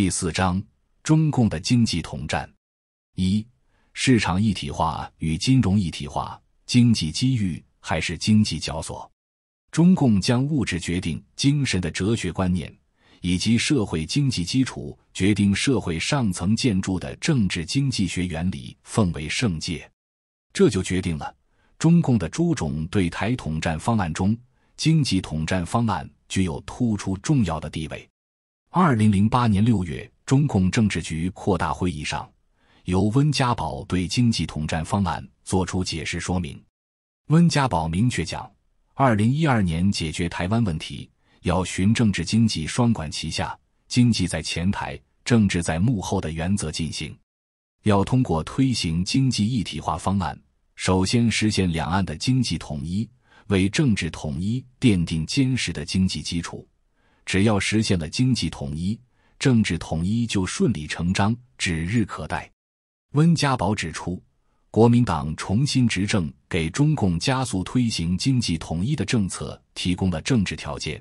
第四章，中共的经济统战，一，市场一体化与金融一体化，经济机遇还是经济绞索？中共将物质决定精神的哲学观念，以及社会经济基础决定社会上层建筑的政治经济学原理奉为圣戒，这就决定了中共的诸种对台统战方案中，经济统战方案具有突出重要的地位。二零零八年六月，中共政治局扩大会议上，由温家宝对经济统战方案作出解释说明。温家宝明确讲，二零一二年解决台湾问题，要循政治经济双管齐下，经济在前台，政治在幕后的原则进行。要通过推行经济一体化方案，首先实现两岸的经济统一，为政治统一奠定坚实的经济基础。只要实现了经济统一，政治统一就顺理成章，指日可待。温家宝指出，国民党重新执政，给中共加速推行经济统一的政策提供了政治条件；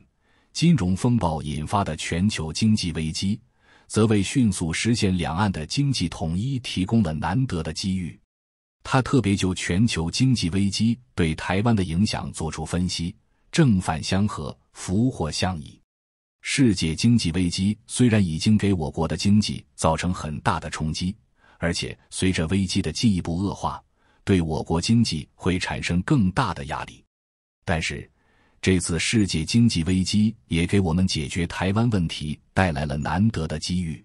金融风暴引发的全球经济危机，则为迅速实现两岸的经济统一提供了难得的机遇。他特别就全球经济危机对台湾的影响作出分析，正反相合，福祸相倚。世界经济危机虽然已经给我国的经济造成很大的冲击，而且随着危机的进一步恶化，对我国经济会产生更大的压力。但是，这次世界经济危机也给我们解决台湾问题带来了难得的机遇。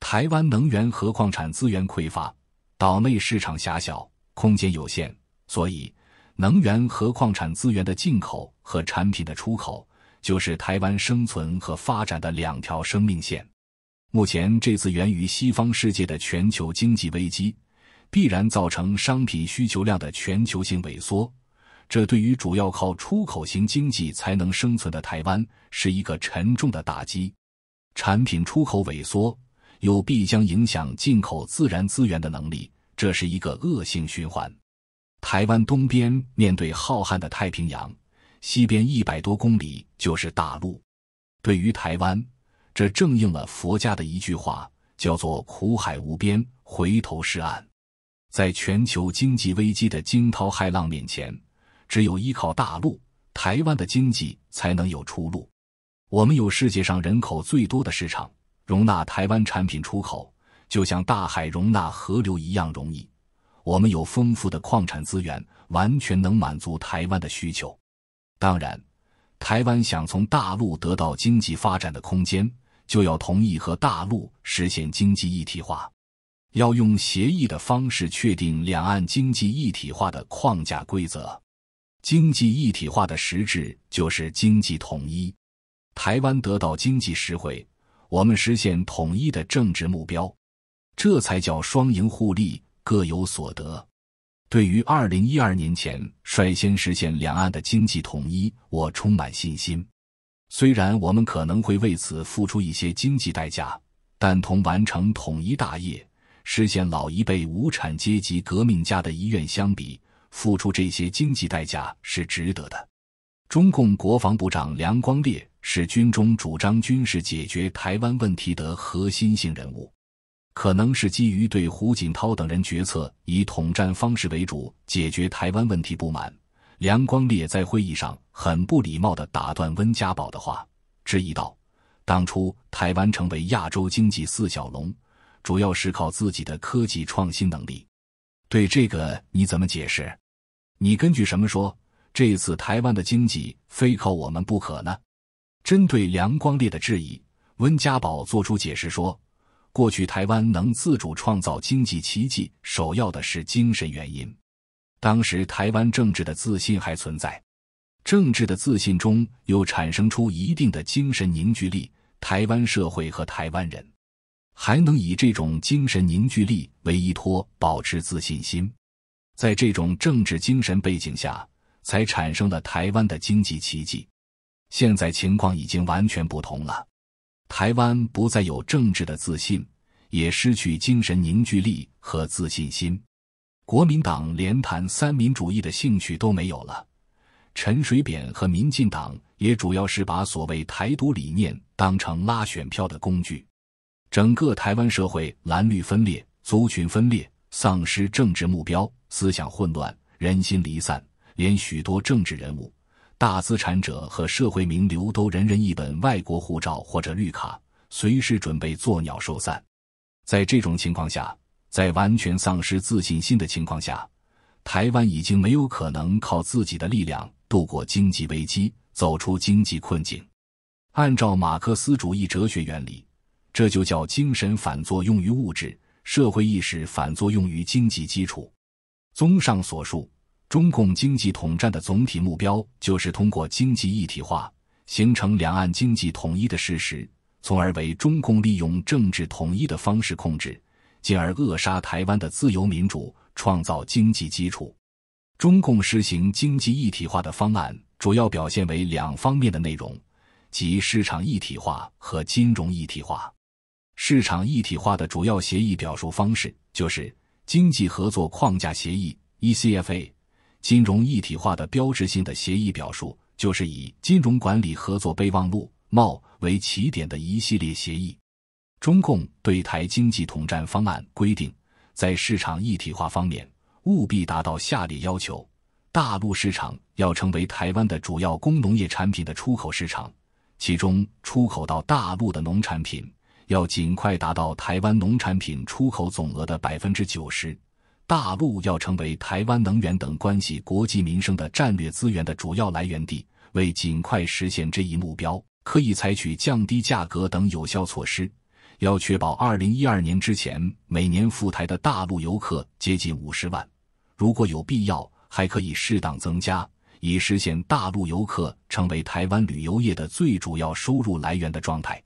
台湾能源和矿产资源匮乏，岛内市场狭小，空间有限，所以能源和矿产资源的进口和产品的出口。就是台湾生存和发展的两条生命线。目前，这次源于西方世界的全球经济危机，必然造成商品需求量的全球性萎缩。这对于主要靠出口型经济才能生存的台湾，是一个沉重的打击。产品出口萎缩，又必将影响进口自然资源的能力，这是一个恶性循环。台湾东边面对浩瀚的太平洋。西边一百多公里就是大陆。对于台湾，这正应了佛家的一句话，叫做“苦海无边，回头是岸”。在全球经济危机的惊涛骇浪面前，只有依靠大陆，台湾的经济才能有出路。我们有世界上人口最多的市场，容纳台湾产品出口，就像大海容纳河流一样容易。我们有丰富的矿产资源，完全能满足台湾的需求。当然，台湾想从大陆得到经济发展的空间，就要同意和大陆实现经济一体化，要用协议的方式确定两岸经济一体化的框架规则。经济一体化的实质就是经济统一，台湾得到经济实惠，我们实现统一的政治目标，这才叫双赢互利，各有所得。对于二零一二年前率先实现两岸的经济统一，我充满信心。虽然我们可能会为此付出一些经济代价，但同完成统一大业、实现老一辈无产阶级革命家的遗愿相比，付出这些经济代价是值得的。中共国防部长梁光烈是军中主张军事解决台湾问题的核心性人物。可能是基于对胡锦涛等人决策以统战方式为主解决台湾问题不满，梁光烈在会议上很不礼貌地打断温家宝的话，质疑道：“当初台湾成为亚洲经济四小龙，主要是靠自己的科技创新能力，对这个你怎么解释？你根据什么说这次台湾的经济非靠我们不可呢？”针对梁光烈的质疑，温家宝作出解释说。过去台湾能自主创造经济奇迹，首要的是精神原因。当时台湾政治的自信还存在，政治的自信中又产生出一定的精神凝聚力，台湾社会和台湾人还能以这种精神凝聚力为依托，保持自信心。在这种政治精神背景下，才产生了台湾的经济奇迹。现在情况已经完全不同了。台湾不再有政治的自信，也失去精神凝聚力和自信心。国民党连谈三民主义的兴趣都没有了。陈水扁和民进党也主要是把所谓台独理念当成拉选票的工具。整个台湾社会蓝绿分裂，族群分裂，丧失政治目标，思想混乱，人心离散，连许多政治人物。大资产者和社会名流都人人一本外国护照或者绿卡，随时准备作鸟兽散。在这种情况下，在完全丧失自信心的情况下，台湾已经没有可能靠自己的力量度过经济危机，走出经济困境。按照马克思主义哲学原理，这就叫精神反作用于物质，社会意识反作用于经济基础。综上所述。中共经济统战的总体目标，就是通过经济一体化，形成两岸经济统一的事实，从而为中共利用政治统一的方式控制，进而扼杀台湾的自由民主，创造经济基础。中共实行经济一体化的方案，主要表现为两方面的内容，即市场一体化和金融一体化。市场一体化的主要协议表述方式，就是经济合作框架协议 （ECFA）。金融一体化的标志性的协议表述，就是以《金融管理合作备忘录》贸为起点的一系列协议。中共对台经济统战方案规定，在市场一体化方面，务必达到下列要求：大陆市场要成为台湾的主要工农业产品的出口市场，其中出口到大陆的农产品要尽快达到台湾农产品出口总额的百分之九十。大陆要成为台湾能源等关系国计民生的战略资源的主要来源地。为尽快实现这一目标，可以采取降低价格等有效措施。要确保二零一二年之前每年赴台的大陆游客接近五十万，如果有必要，还可以适当增加，以实现大陆游客成为台湾旅游业的最主要收入来源的状态。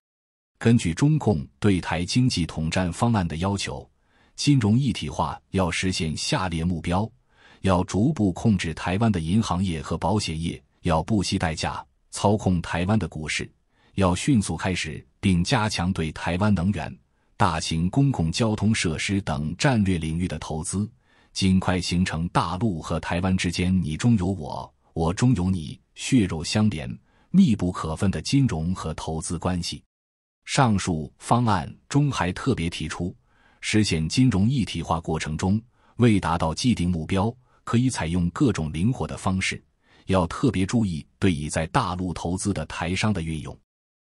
根据中共对台经济统战方案的要求。金融一体化要实现下列目标：要逐步控制台湾的银行业和保险业；要不惜代价操控台湾的股市；要迅速开始并加强对台湾能源、大型公共交通设施等战略领域的投资；尽快形成大陆和台湾之间你中有我、我中有你、血肉相连、密不可分的金融和投资关系。上述方案中还特别提出。实现金融一体化过程中，为达到既定目标，可以采用各种灵活的方式。要特别注意对已在大陆投资的台商的运用，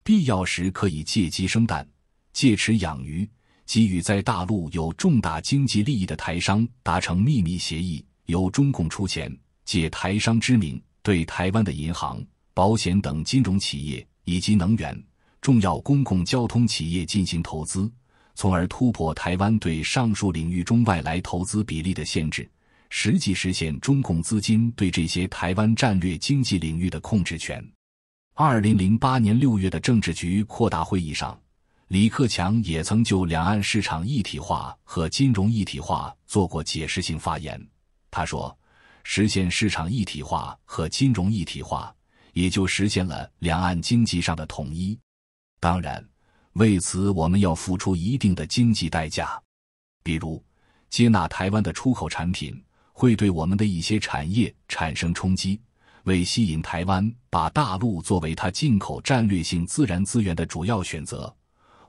必要时可以借鸡生蛋、借池养鱼，给予在大陆有重大经济利益的台商达成秘密协议，由中共出钱，借台商之名对台湾的银行、保险等金融企业以及能源、重要公共交通企业进行投资。从而突破台湾对上述领域中外来投资比例的限制，实际实现中共资金对这些台湾战略经济领域的控制权。二零零八年六月的政治局扩大会议上，李克强也曾就两岸市场一体化和金融一体化做过解释性发言。他说：“实现市场一体化和金融一体化，也就实现了两岸经济上的统一。当然。”为此，我们要付出一定的经济代价，比如接纳台湾的出口产品会对我们的一些产业产生冲击。为吸引台湾把大陆作为它进口战略性自然资源的主要选择，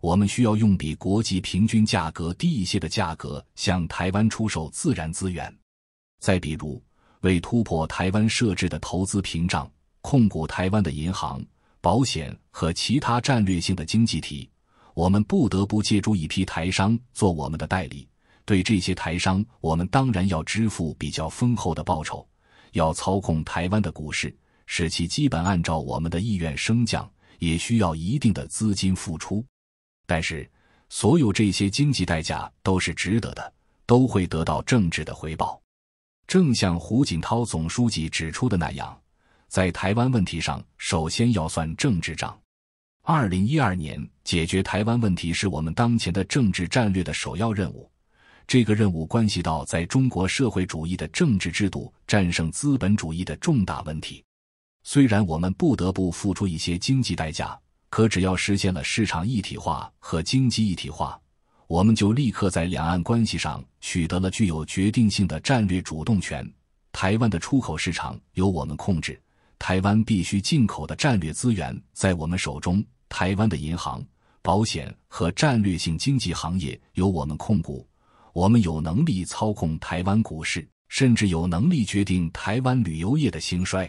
我们需要用比国际平均价格低一些的价格向台湾出售自然资源。再比如，为突破台湾设置的投资屏障，控股台湾的银行、保险和其他战略性的经济体。我们不得不借助一批台商做我们的代理，对这些台商，我们当然要支付比较丰厚的报酬。要操控台湾的股市，使其基本按照我们的意愿升降，也需要一定的资金付出。但是，所有这些经济代价都是值得的，都会得到政治的回报。正像胡锦涛总书记指出的那样，在台湾问题上，首先要算政治账。二零一二年，解决台湾问题是我们当前的政治战略的首要任务。这个任务关系到在中国社会主义的政治制度战胜资本主义的重大问题。虽然我们不得不付出一些经济代价，可只要实现了市场一体化和经济一体化，我们就立刻在两岸关系上取得了具有决定性的战略主动权。台湾的出口市场由我们控制，台湾必须进口的战略资源在我们手中。台湾的银行、保险和战略性经济行业由我们控股，我们有能力操控台湾股市，甚至有能力决定台湾旅游业的兴衰。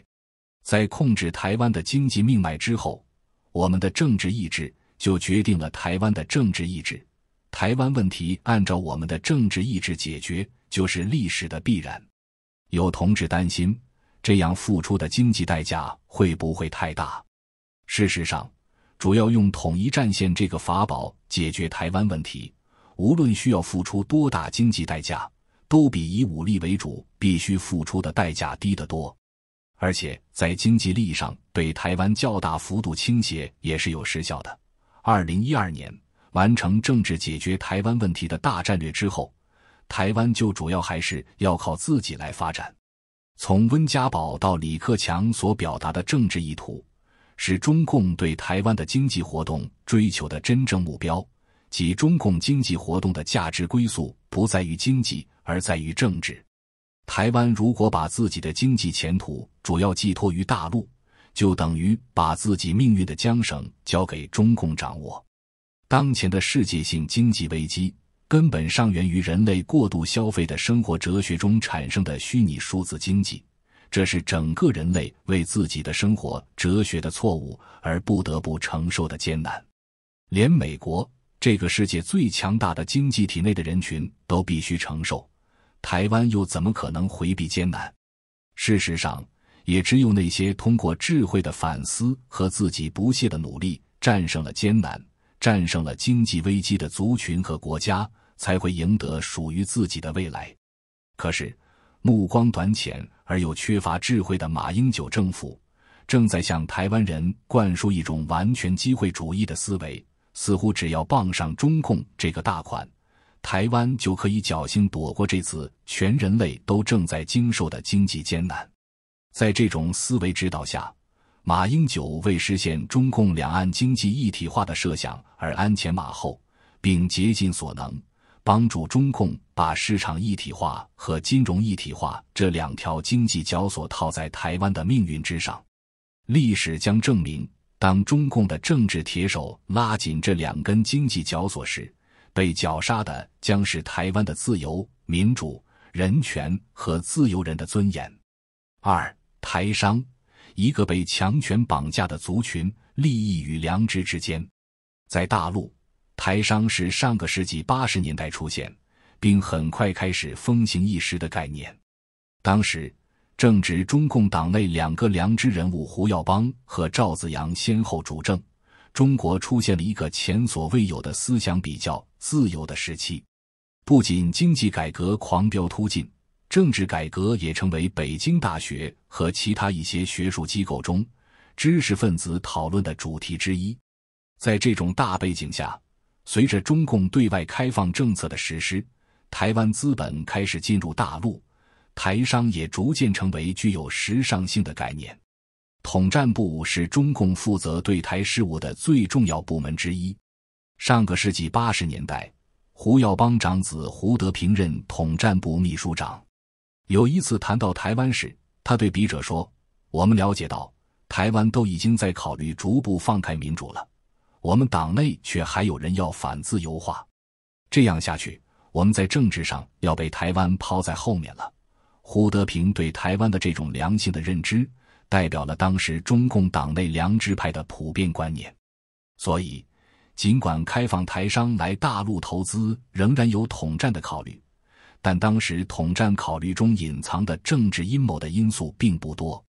在控制台湾的经济命脉之后，我们的政治意志就决定了台湾的政治意志。台湾问题按照我们的政治意志解决，就是历史的必然。有同志担心，这样付出的经济代价会不会太大？事实上，主要用统一战线这个法宝解决台湾问题，无论需要付出多大经济代价，都比以武力为主必须付出的代价低得多。而且在经济利益上对台湾较大幅度倾斜也是有时效的。二零一二年完成政治解决台湾问题的大战略之后，台湾就主要还是要靠自己来发展。从温家宝到李克强所表达的政治意图。是中共对台湾的经济活动追求的真正目标，即中共经济活动的价值归宿不在于经济，而在于政治。台湾如果把自己的经济前途主要寄托于大陆，就等于把自己命运的缰绳交给中共掌握。当前的世界性经济危机根本上源于人类过度消费的生活哲学中产生的虚拟数字经济。这是整个人类为自己的生活哲学的错误而不得不承受的艰难，连美国这个世界最强大的经济体内的人群都必须承受，台湾又怎么可能回避艰难？事实上，也只有那些通过智慧的反思和自己不懈的努力战胜了艰难、战胜了经济危机的族群和国家，才会赢得属于自己的未来。可是。目光短浅而又缺乏智慧的马英九政府，正在向台湾人灌输一种完全机会主义的思维，似乎只要傍上中共这个大款，台湾就可以侥幸躲过这次全人类都正在经受的经济艰难。在这种思维指导下，马英九为实现中共两岸经济一体化的设想而鞍前马后，并竭尽所能。帮助中共把市场一体化和金融一体化这两条经济绞索套在台湾的命运之上，历史将证明，当中共的政治铁手拉紧这两根经济绞索时，被绞杀的将是台湾的自由、民主、人权和自由人的尊严。二台商，一个被强权绑架的族群，利益与良知之间，在大陆。台商是上个世纪八十年代出现，并很快开始风行一时的概念。当时正值中共党内两个良知人物胡耀邦和赵子阳先后主政，中国出现了一个前所未有的思想比较自由的时期。不仅经济改革狂飙突进，政治改革也成为北京大学和其他一些学术机构中知识分子讨论的主题之一。在这种大背景下。随着中共对外开放政策的实施，台湾资本开始进入大陆，台商也逐渐成为具有时尚性的概念。统战部是中共负责对台事务的最重要部门之一。上个世纪八十年代，胡耀邦长子胡德平任统战部秘书长。有一次谈到台湾时，他对笔者说：“我们了解到，台湾都已经在考虑逐步放开民主了。”我们党内却还有人要反自由化，这样下去，我们在政治上要被台湾抛在后面了。胡德平对台湾的这种良性的认知，代表了当时中共党内良知派的普遍观念。所以，尽管开放台商来大陆投资仍然有统战的考虑，但当时统战考虑中隐藏的政治阴谋的因素并不多。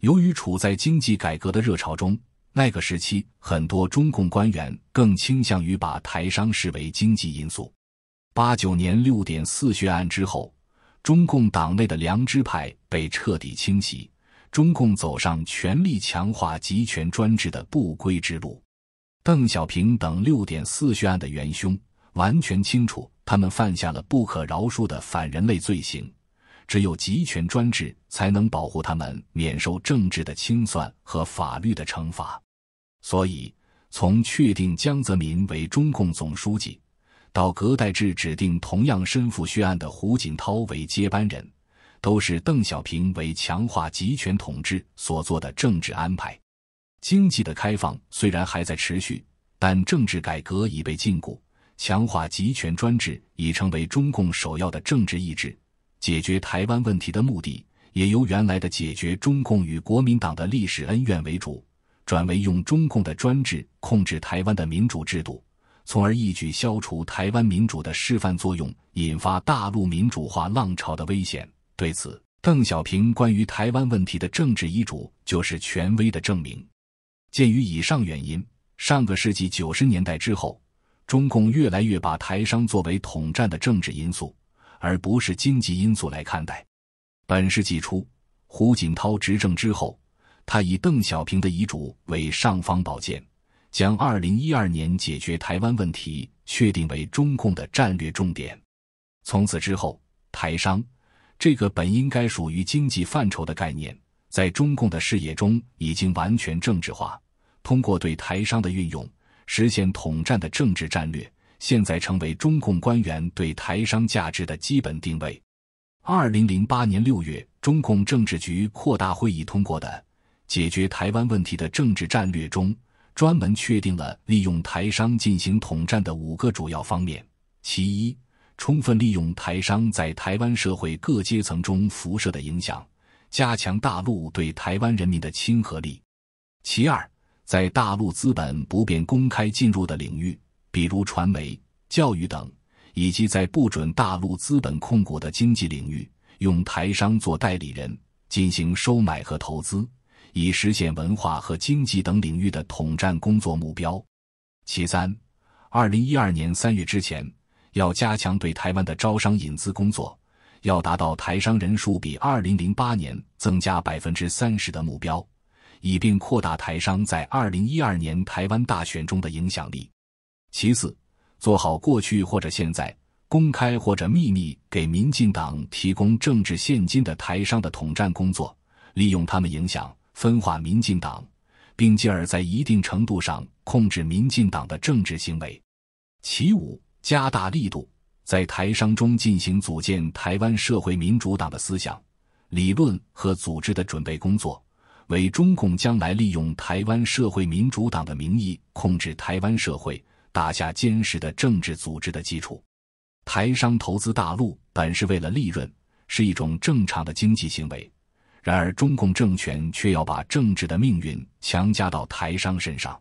由于处在经济改革的热潮中。那个时期，很多中共官员更倾向于把台商视为经济因素。八九年六点四血案之后，中共党内的良知派被彻底清洗，中共走上权力强化、集权专制的不归之路。邓小平等六点四血案的元凶，完全清楚他们犯下了不可饶恕的反人类罪行。只有集权专制才能保护他们免受政治的清算和法律的惩罚，所以从确定江泽民为中共总书记，到隔代志指定同样身负血案的胡锦涛为接班人，都是邓小平为强化集权统治所做的政治安排。经济的开放虽然还在持续，但政治改革已被禁锢，强化集权专制已成为中共首要的政治意志。解决台湾问题的目的，也由原来的解决中共与国民党的历史恩怨为主，转为用中共的专制控制台湾的民主制度，从而一举消除台湾民主的示范作用，引发大陆民主化浪潮的危险。对此，邓小平关于台湾问题的政治遗嘱就是权威的证明。鉴于以上原因，上个世纪九十年代之后，中共越来越把台商作为统战的政治因素。而不是经济因素来看待。本世纪初，胡锦涛执政之后，他以邓小平的遗嘱为上方宝剑，将二零一二年解决台湾问题确定为中共的战略重点。从此之后，台商这个本应该属于经济范畴的概念，在中共的视野中已经完全政治化。通过对台商的运用，实现统战的政治战略。现在成为中共官员对台商价值的基本定位。二零零八年六月，中共政治局扩大会议通过的解决台湾问题的政治战略中，专门确定了利用台商进行统战的五个主要方面：其一，充分利用台商在台湾社会各阶层中辐射的影响，加强大陆对台湾人民的亲和力；其二，在大陆资本不便公开进入的领域。比如传媒、教育等，以及在不准大陆资本控股的经济领域，用台商做代理人进行收买和投资，以实现文化和经济等领域的统战工作目标。其三，二零一二年三月之前，要加强对台湾的招商引资工作，要达到台商人数比二零零八年增加百分之三十的目标，以并扩大台商在二零一二年台湾大选中的影响力。其次，做好过去或者现在公开或者秘密给民进党提供政治现金的台商的统战工作，利用他们影响分化民进党，并进而在一定程度上控制民进党的政治行为。其五，加大力度在台商中进行组建台湾社会民主党的思想、理论和组织的准备工作，为中共将来利用台湾社会民主党的名义控制台湾社会。打下坚实的政治组织的基础。台商投资大陆本是为了利润，是一种正常的经济行为。然而，中共政权却要把政治的命运强加到台商身上。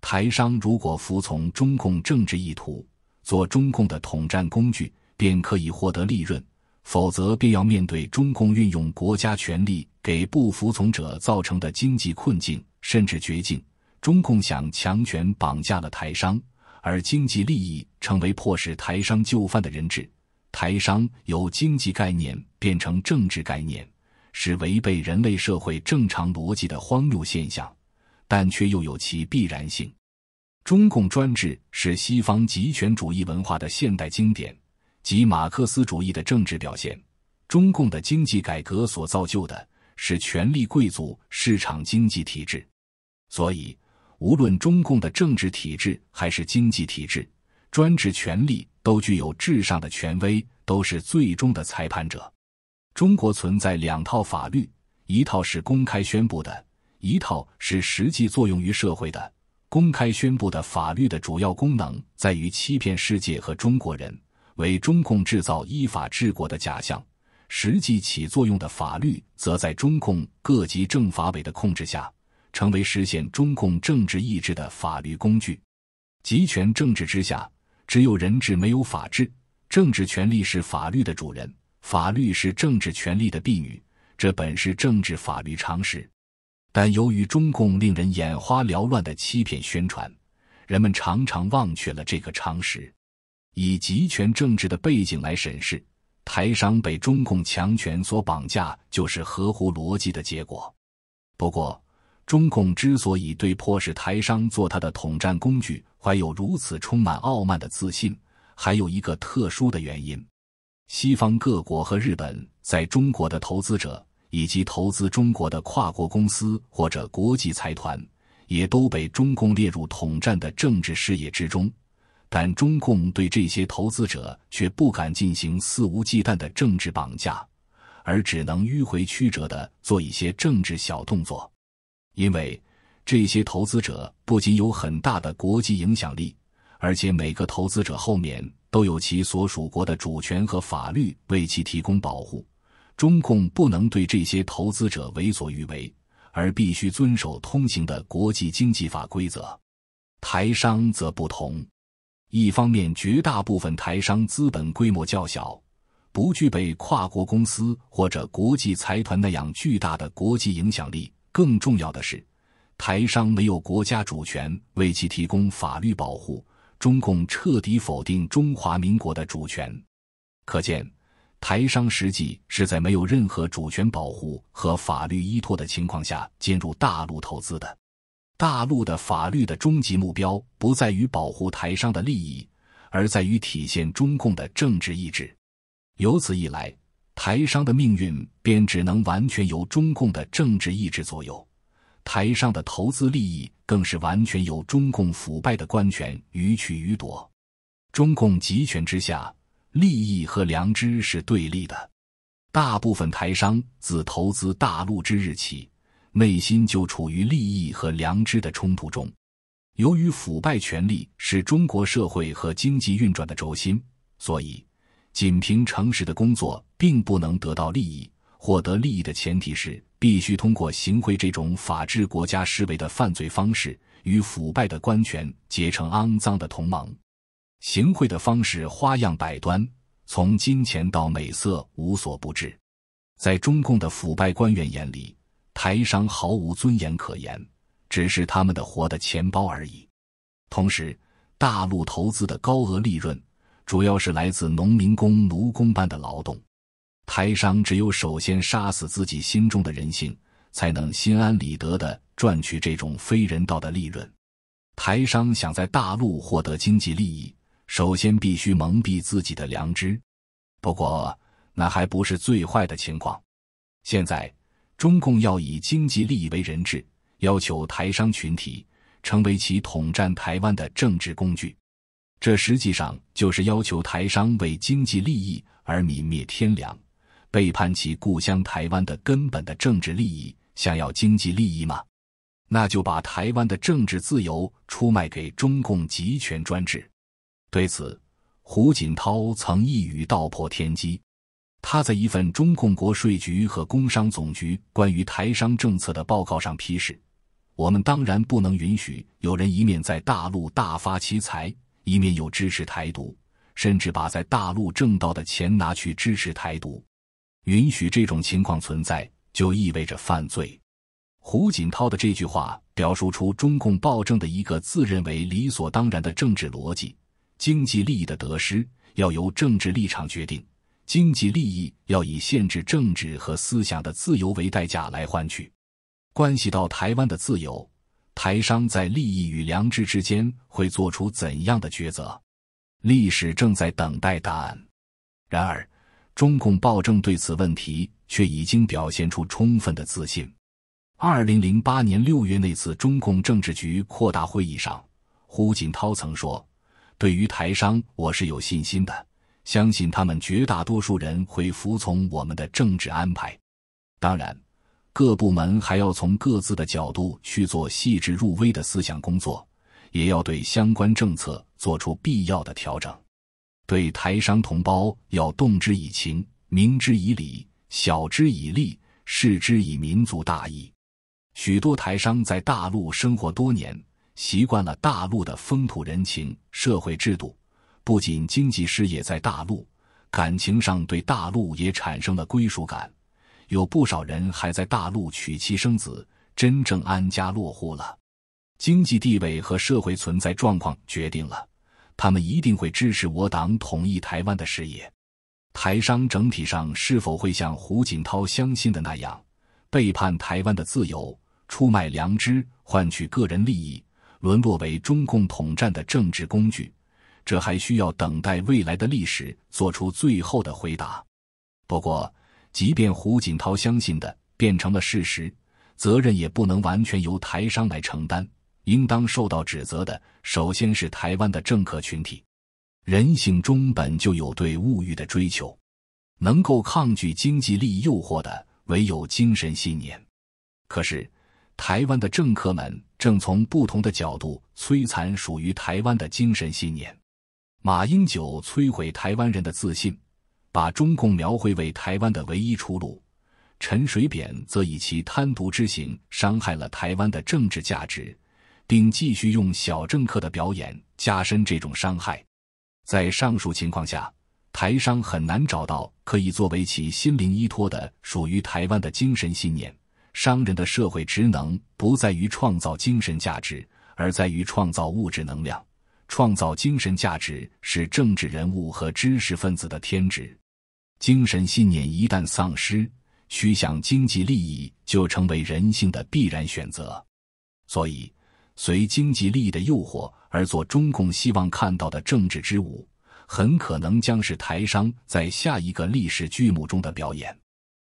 台商如果服从中共政治意图，做中共的统战工具，便可以获得利润；否则，便要面对中共运用国家权力给不服从者造成的经济困境，甚至绝境。中共想强权绑架了台商。而经济利益成为迫使台商就范的人质，台商由经济概念变成政治概念，是违背人类社会正常逻辑的荒谬现象，但却又有其必然性。中共专制是西方极权主义文化的现代经典及马克思主义的政治表现，中共的经济改革所造就的是权力贵族市场经济体制，所以。无论中共的政治体制还是经济体制，专制权力都具有至上的权威，都是最终的裁判者。中国存在两套法律，一套是公开宣布的，一套是实际作用于社会的。公开宣布的法律的主要功能在于欺骗世界和中国人，为中共制造依法治国的假象；实际起作用的法律则在中共各级政法委的控制下。成为实现中共政治意志的法律工具。集权政治之下，只有人治，没有法治。政治权力是法律的主人，法律是政治权力的婢女。这本是政治法律常识，但由于中共令人眼花缭乱的欺骗宣传，人们常常忘却了这个常识。以集权政治的背景来审视，台商被中共强权所绑架，就是合乎逻辑的结果。不过，中共之所以对迫使台商做他的统战工具怀有如此充满傲慢的自信，还有一个特殊的原因：西方各国和日本在中国的投资者，以及投资中国的跨国公司或者国际财团，也都被中共列入统战的政治事业之中。但中共对这些投资者却不敢进行肆无忌惮的政治绑架，而只能迂回曲折的做一些政治小动作。因为这些投资者不仅有很大的国际影响力，而且每个投资者后面都有其所属国的主权和法律为其提供保护。中共不能对这些投资者为所欲为，而必须遵守通行的国际经济法规则。台商则不同，一方面绝大部分台商资本规模较小，不具备跨国公司或者国际财团那样巨大的国际影响力。更重要的是，台商没有国家主权为其提供法律保护。中共彻底否定中华民国的主权，可见台商实际是在没有任何主权保护和法律依托的情况下进入大陆投资的。大陆的法律的终极目标不在于保护台商的利益，而在于体现中共的政治意志。由此以来，台商的命运便只能完全由中共的政治意志左右，台商的投资利益更是完全由中共腐败的官权予取予夺。中共集权之下，利益和良知是对立的。大部分台商自投资大陆之日起，内心就处于利益和良知的冲突中。由于腐败权力是中国社会和经济运转的轴心，所以。仅凭诚实的工作，并不能得到利益。获得利益的前提是，必须通过行贿这种法治国家视为的犯罪方式，与腐败的官权结成肮脏的同盟。行贿的方式花样百端，从金钱到美色无所不至。在中共的腐败官员眼里，台商毫无尊严可言，只是他们的活的钱包而已。同时，大陆投资的高额利润。主要是来自农民工、奴工般的劳动。台商只有首先杀死自己心中的人性，才能心安理得地赚取这种非人道的利润。台商想在大陆获得经济利益，首先必须蒙蔽自己的良知。不过，那还不是最坏的情况。现在，中共要以经济利益为人质，要求台商群体成为其统战台湾的政治工具。这实际上就是要求台商为经济利益而泯灭天良，背叛其故乡台湾的根本的政治利益。想要经济利益吗？那就把台湾的政治自由出卖给中共集权专制。对此，胡锦涛曾一语道破天机。他在一份中共国税局和工商总局关于台商政策的报告上批示：“我们当然不能允许有人一面在大陆大发其财。”一面有支持台独，甚至把在大陆挣到的钱拿去支持台独，允许这种情况存在，就意味着犯罪。胡锦涛的这句话表述出中共暴政的一个自认为理所当然的政治逻辑：经济利益的得失要由政治立场决定，经济利益要以限制政治和思想的自由为代价来换取，关系到台湾的自由。台商在利益与良知之间会做出怎样的抉择？历史正在等待答案。然而，中共暴政对此问题却已经表现出充分的自信。二零零八年六月那次中共政治局扩大会议上，胡锦涛曾说：“对于台商，我是有信心的，相信他们绝大多数人会服从我们的政治安排。”当然。各部门还要从各自的角度去做细致入微的思想工作，也要对相关政策做出必要的调整。对台商同胞，要动之以情、明之以理、晓之以利、示之以民族大义。许多台商在大陆生活多年，习惯了大陆的风土人情、社会制度，不仅经济事业在大陆，感情上对大陆也产生了归属感。有不少人还在大陆娶妻生子，真正安家落户了。经济地位和社会存在状况决定了，他们一定会支持我党统一台湾的事业。台商整体上是否会像胡锦涛相信的那样，背叛台湾的自由，出卖良知，换取个人利益，沦落为中共统战的政治工具，这还需要等待未来的历史做出最后的回答。不过，即便胡锦涛相信的变成了事实，责任也不能完全由台商来承担，应当受到指责的首先是台湾的政客群体。人性中本就有对物欲的追求，能够抗拒经济利益诱惑的唯有精神信念。可是，台湾的政客们正从不同的角度摧残属于台湾的精神信念。马英九摧毁台湾人的自信。把中共描绘为台湾的唯一出路，陈水扁则以其贪渎之行伤害了台湾的政治价值，并继续用小政客的表演加深这种伤害。在上述情况下，台商很难找到可以作为其心灵依托的属于台湾的精神信念。商人的社会职能不在于创造精神价值，而在于创造物质能量。创造精神价值是政治人物和知识分子的天职，精神信念一旦丧失，趋向经济利益就成为人性的必然选择。所以，随经济利益的诱惑而做中共希望看到的政治之舞，很可能将是台商在下一个历史剧目中的表演。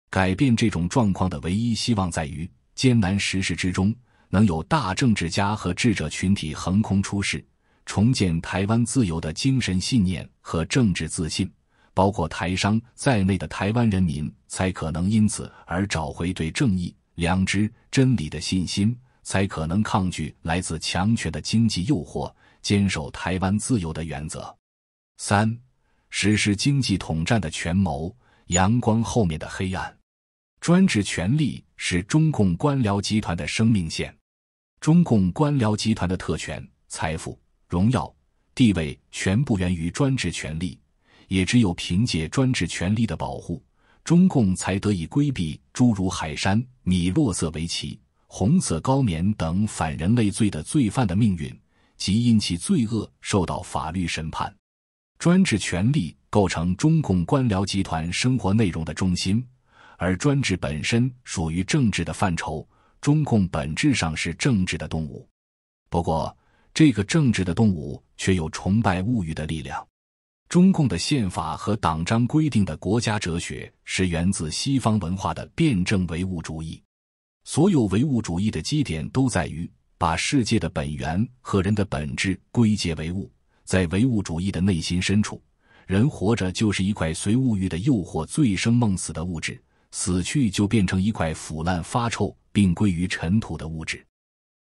改变这种状况的唯一希望在于，艰难时势之中能有大政治家和智者群体横空出世。重建台湾自由的精神信念和政治自信，包括台商在内的台湾人民才可能因此而找回对正义、良知、真理的信心，才可能抗拒来自强权的经济诱惑，坚守台湾自由的原则。三、实施经济统战的权谋，阳光后面的黑暗。专制权力是中共官僚集团的生命线，中共官僚集团的特权、财富。荣耀地位全部源于专制权力，也只有凭借专制权力的保护，中共才得以规避诸如海山、米洛色维奇、红色高棉等反人类罪的罪犯的命运，及因其罪恶受到法律审判。专制权力构成中共官僚集团生活内容的中心，而专制本身属于政治的范畴。中共本质上是政治的动物，不过。这个政治的动物，却有崇拜物欲的力量。中共的宪法和党章规定的国家哲学，是源自西方文化的辩证唯物主义。所有唯物主义的基点，都在于把世界的本源和人的本质归结为物。在唯物主义的内心深处，人活着就是一块随物欲的诱惑醉生梦死的物质，死去就变成一块腐烂发臭并归于尘土的物质。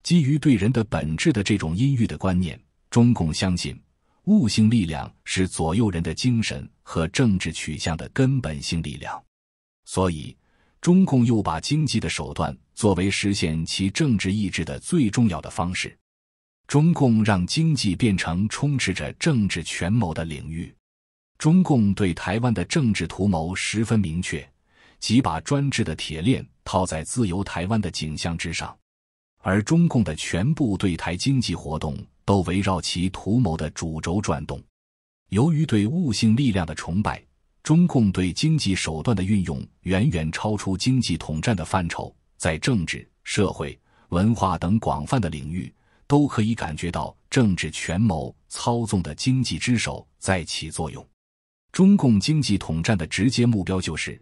基于对人的本质的这种阴郁的观念，中共相信物性力量是左右人的精神和政治取向的根本性力量，所以中共又把经济的手段作为实现其政治意志的最重要的方式。中共让经济变成充斥着政治权谋的领域。中共对台湾的政治图谋十分明确，即把专制的铁链套在自由台湾的景象之上。而中共的全部对台经济活动都围绕其图谋的主轴转动。由于对物性力量的崇拜，中共对经济手段的运用远远超出经济统战的范畴，在政治、社会、文化等广泛的领域，都可以感觉到政治权谋操纵的经济之手在起作用。中共经济统战的直接目标就是，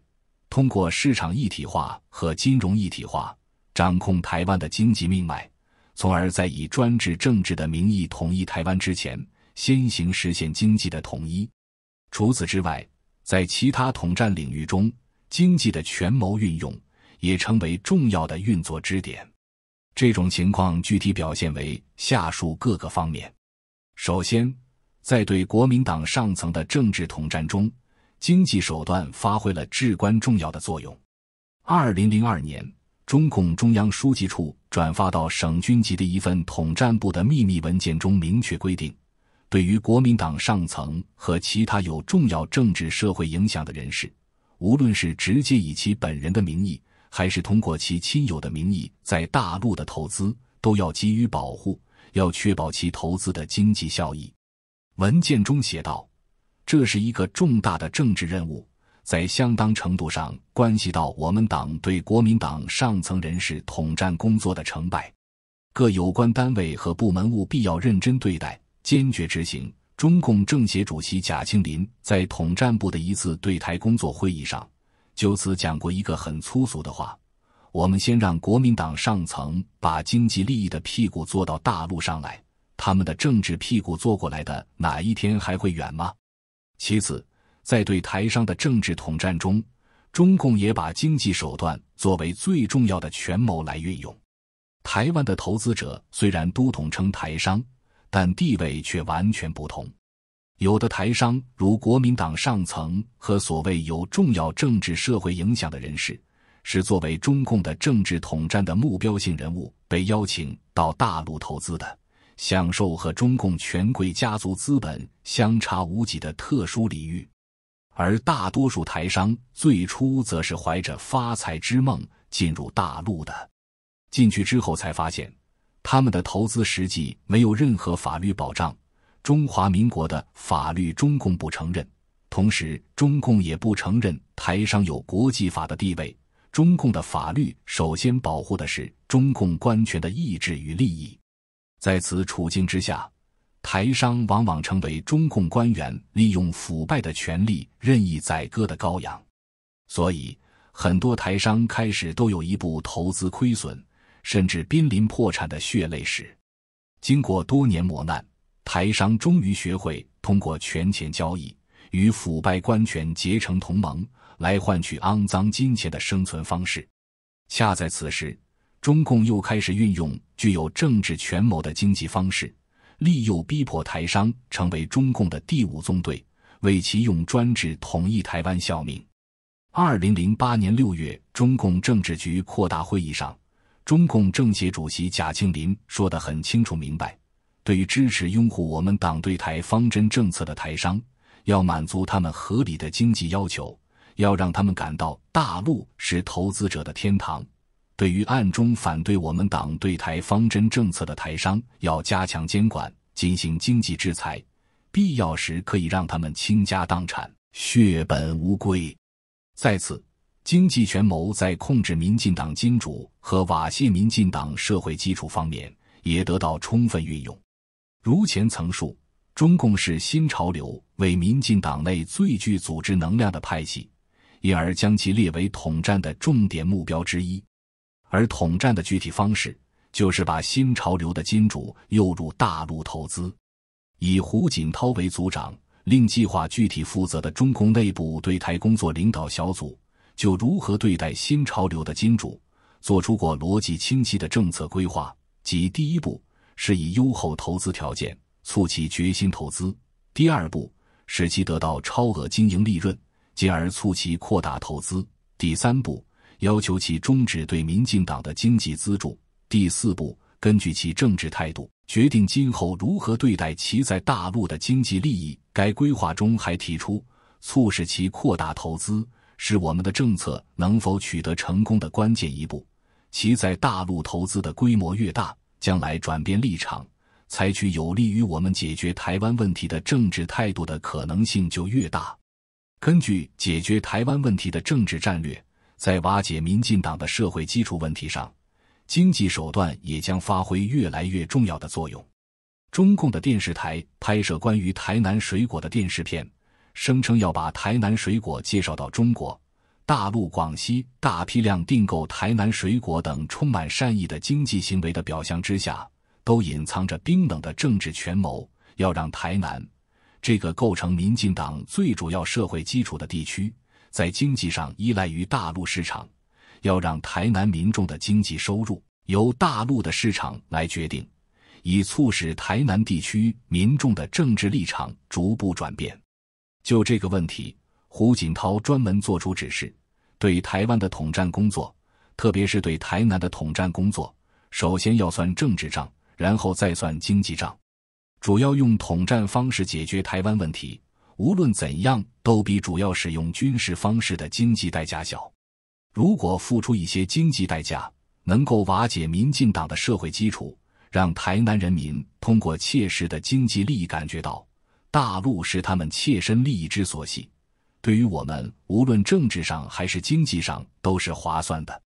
通过市场一体化和金融一体化。掌控台湾的经济命脉，从而在以专制政治的名义统一台湾之前，先行实现经济的统一。除此之外，在其他统战领域中，经济的权谋运用也成为重要的运作支点。这种情况具体表现为下述各个方面：首先，在对国民党上层的政治统战中，经济手段发挥了至关重要的作用。二零零二年。中共中央书记处转发到省军级的一份统战部的秘密文件中明确规定，对于国民党上层和其他有重要政治社会影响的人士，无论是直接以其本人的名义，还是通过其亲友的名义在大陆的投资，都要给予保护，要确保其投资的经济效益。文件中写道：“这是一个重大的政治任务。”在相当程度上关系到我们党对国民党上层人士统战工作的成败，各有关单位和部门务必要认真对待，坚决执行。中共政协主席贾庆林在统战部的一次对台工作会议上，就此讲过一个很粗俗的话：“我们先让国民党上层把经济利益的屁股坐到大陆上来，他们的政治屁股坐过来的哪一天还会远吗？”其次。在对台商的政治统战中，中共也把经济手段作为最重要的权谋来运用。台湾的投资者虽然都统称台商，但地位却完全不同。有的台商，如国民党上层和所谓有重要政治社会影响的人士，是作为中共的政治统战的目标性人物被邀请到大陆投资的，享受和中共权贵家族资本相差无几的特殊礼遇。而大多数台商最初则是怀着发财之梦进入大陆的，进去之后才发现，他们的投资实际没有任何法律保障。中华民国的法律，中共不承认；同时，中共也不承认台商有国际法的地位。中共的法律首先保护的是中共官权的意志与利益。在此处境之下。台商往往成为中共官员利用腐败的权力任意宰割的羔羊，所以很多台商开始都有一部投资亏损，甚至濒临破产的血泪史。经过多年磨难，台商终于学会通过权钱交易与腐败官权结成同盟，来换取肮脏金钱的生存方式。恰在此时，中共又开始运用具有政治权谋的经济方式。利诱逼迫台商成为中共的第五纵队，为其用专制统一台湾效命。二零零八年六月，中共政治局扩大会议上，中共政协主席贾庆林说得很清楚明白：，对于支持拥护我们党对台方针政策的台商，要满足他们合理的经济要求，要让他们感到大陆是投资者的天堂。对于暗中反对我们党对台方针政策的台商，要加强监管，进行经济制裁，必要时可以让他们倾家荡产、血本无归。再次，经济权谋在控制民进党金主和瓦解民进党社会基础方面也得到充分运用。如前曾述，中共是新潮流为民进党内最具组织能量的派系，因而将其列为统战的重点目标之一。而统战的具体方式，就是把新潮流的金主诱入大陆投资。以胡锦涛为组长，令计划具体负责的中共内部对台工作领导小组，就如何对待新潮流的金主，做出过逻辑清晰的政策规划。即第一步，是以优厚投资条件促其决心投资；第二步，使其得到超额经营利润，进而促其扩大投资；第三步。要求其终止对民进党的经济资助。第四步，根据其政治态度，决定今后如何对待其在大陆的经济利益。该规划中还提出，促使其扩大投资是我们的政策能否取得成功的关键一步。其在大陆投资的规模越大，将来转变立场、采取有利于我们解决台湾问题的政治态度的可能性就越大。根据解决台湾问题的政治战略。在瓦解民进党的社会基础问题上，经济手段也将发挥越来越重要的作用。中共的电视台拍摄关于台南水果的电视片，声称要把台南水果介绍到中国大陆、广西，大批量订购台南水果等，充满善意的经济行为的表象之下，都隐藏着冰冷的政治权谋。要让台南这个构成民进党最主要社会基础的地区。在经济上依赖于大陆市场，要让台南民众的经济收入由大陆的市场来决定，以促使台南地区民众的政治立场逐步转变。就这个问题，胡锦涛专门作出指示：对台湾的统战工作，特别是对台南的统战工作，首先要算政治账，然后再算经济账，主要用统战方式解决台湾问题。无论怎样，都比主要使用军事方式的经济代价小。如果付出一些经济代价，能够瓦解民进党的社会基础，让台南人民通过切实的经济利益感觉到大陆是他们切身利益之所系，对于我们无论政治上还是经济上都是划算的。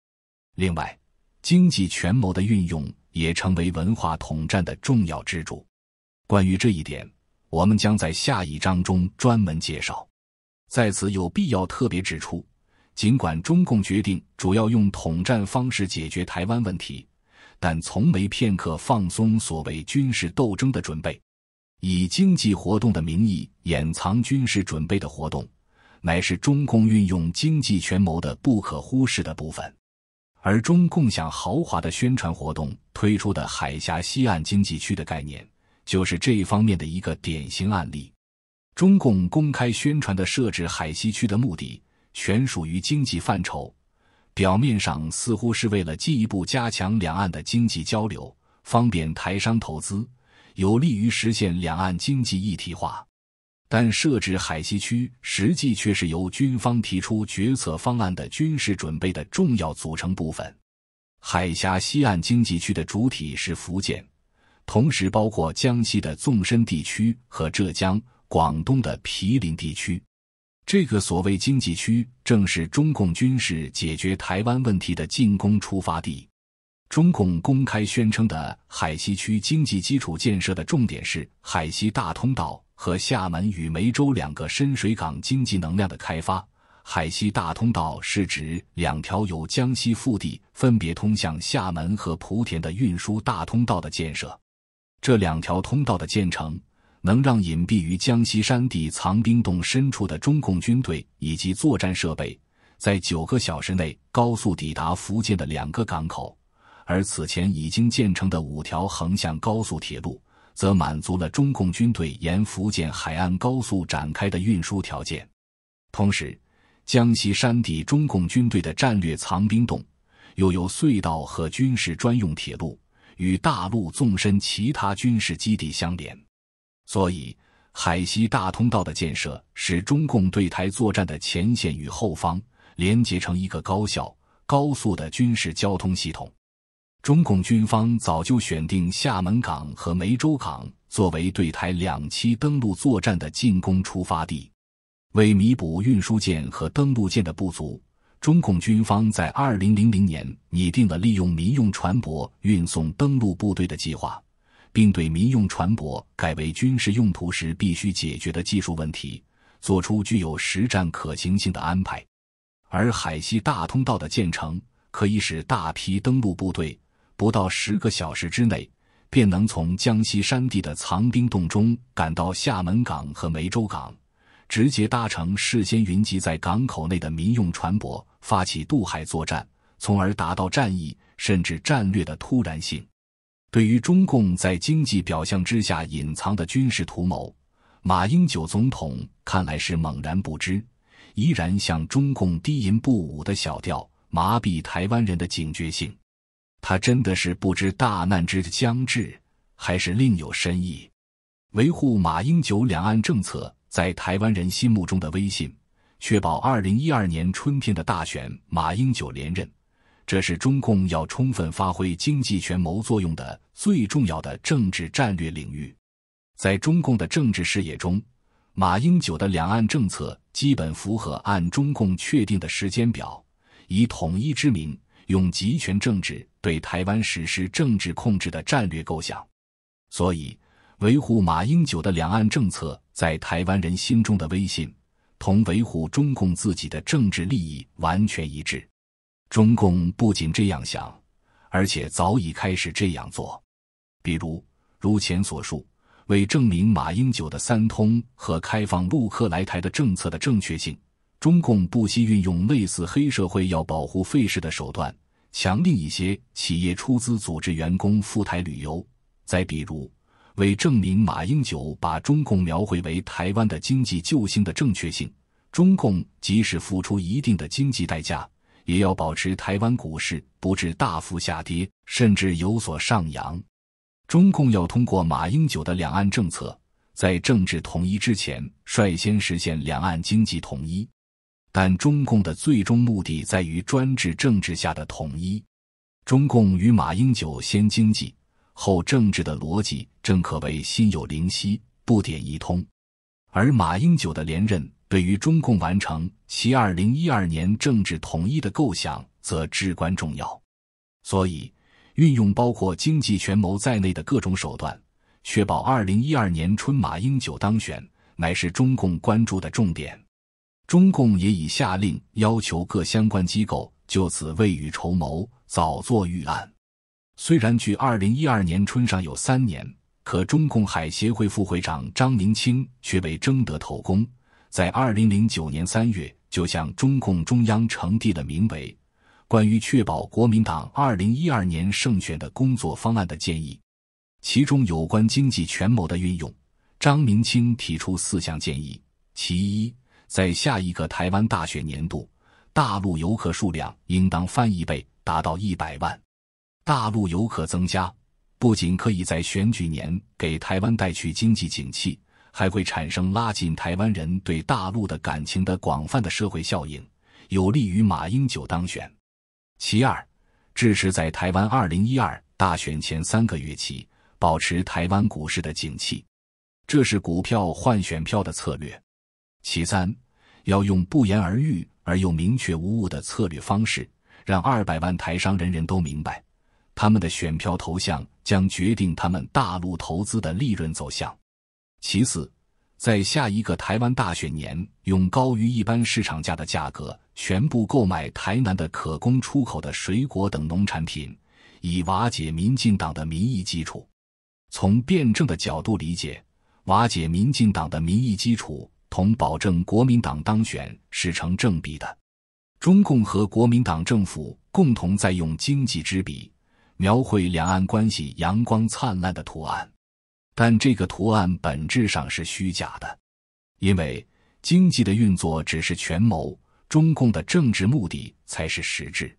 另外，经济权谋的运用也成为文化统战的重要支柱。关于这一点。我们将在下一章中专门介绍，在此有必要特别指出，尽管中共决定主要用统战方式解决台湾问题，但从没片刻放松所谓军事斗争的准备，以经济活动的名义掩藏军事准备的活动，乃是中共运用经济权谋的不可忽视的部分，而中共想豪华的宣传活动推出的海峡西岸经济区的概念。就是这一方面的一个典型案例。中共公开宣传的设置海西区的目的，全属于经济范畴，表面上似乎是为了进一步加强两岸的经济交流，方便台商投资，有利于实现两岸经济一体化。但设置海西区，实际却是由军方提出决策方案的军事准备的重要组成部分。海峡西岸经济区的主体是福建。同时包括江西的纵深地区和浙江、广东的毗邻地区，这个所谓经济区正是中共军事解决台湾问题的进攻出发地。中共公开宣称的海西区经济基础建设的重点是海西大通道和厦门与梅州两个深水港经济能量的开发。海西大通道是指两条由江西腹地分别通向厦门和莆田的运输大通道的建设。这两条通道的建成，能让隐蔽于江西山底藏兵洞深处的中共军队以及作战设备，在九个小时内高速抵达福建的两个港口；而此前已经建成的五条横向高速铁路，则满足了中共军队沿福建海岸高速展开的运输条件。同时，江西山底中共军队的战略藏兵洞，又有隧道和军事专用铁路。与大陆纵深其他军事基地相连，所以海西大通道的建设使中共对台作战的前线与后方连接成一个高效、高速的军事交通系统。中共军方早就选定厦门港和梅州港作为对台两栖登陆作战的进攻出发地，为弥补运输舰和登陆舰的不足。中共军方在2000年拟定了利用民用船舶运送登陆部队的计划，并对民用船舶改为军事用途时必须解决的技术问题做出具有实战可行性的安排。而海西大通道的建成，可以使大批登陆部队不到十个小时之内便能从江西山地的藏兵洞中赶到厦门港和梅州港，直接搭乘事先云集在港口内的民用船舶。发起渡海作战，从而达到战役甚至战略的突然性。对于中共在经济表象之下隐藏的军事图谋，马英九总统看来是猛然不知，依然向中共低吟不舞的小调麻痹台湾人的警觉性。他真的是不知大难之将至，还是另有深意？维护马英九两岸政策在台湾人心目中的威信。确保二零一二年春天的大选，马英九连任，这是中共要充分发挥经济权谋作用的最重要的政治战略领域。在中共的政治视野中，马英九的两岸政策基本符合按中共确定的时间表，以统一之名，用集权政治对台湾实施政治控制的战略构想。所以，维护马英九的两岸政策在台湾人心中的威信。同维护中共自己的政治利益完全一致，中共不仅这样想，而且早已开始这样做。比如，如前所述，为证明马英九的“三通”和开放陆客来台的政策的正确性，中共不惜运用类似黑社会要保护费事的手段，强令一些企业出资组织员工赴台旅游。再比如。为证明马英九把中共描绘为台湾的经济救星的正确性，中共即使付出一定的经济代价，也要保持台湾股市不致大幅下跌，甚至有所上扬。中共要通过马英九的两岸政策，在政治统一之前，率先实现两岸经济统一。但中共的最终目的在于专制政治下的统一。中共与马英九先经济。后政治的逻辑正可谓心有灵犀，不点一通。而马英九的连任对于中共完成其二零一二年政治统一的构想则至关重要。所以，运用包括经济权谋在内的各种手段，确保二零一二年春马英九当选，乃是中共关注的重点。中共也已下令要求各相关机构就此未雨绸缪，早做预案。虽然距2012年春上有三年，可中共海协会副会长张明清却被征得头功。在2009年3月，就向中共中央呈递了名为《关于确保国民党2012年胜选的工作方案》的建议。其中有关经济权谋的运用，张明清提出四项建议：其一，在下一个台湾大选年度，大陆游客数量应当翻一倍，达到一百万。大陆游客增加，不仅可以在选举年给台湾带去经济景气，还会产生拉近台湾人对大陆的感情的广泛的社会效应，有利于马英九当选。其二，致使在台湾二零一二大选前三个月起保持台湾股市的景气，这是股票换选票的策略。其三，要用不言而喻而又明确无误的策略方式，让二百万台商人人都明白。他们的选票投向将决定他们大陆投资的利润走向。其次，在下一个台湾大选年，用高于一般市场价的价格全部购买台南的可供出口的水果等农产品，以瓦解民进党的民意基础。从辩证的角度理解，瓦解民进党的民意基础同保证国民党当选是成正比的。中共和国民党政府共同在用经济之笔。描绘两岸关系阳光灿烂的图案，但这个图案本质上是虚假的，因为经济的运作只是权谋，中共的政治目的才是实质。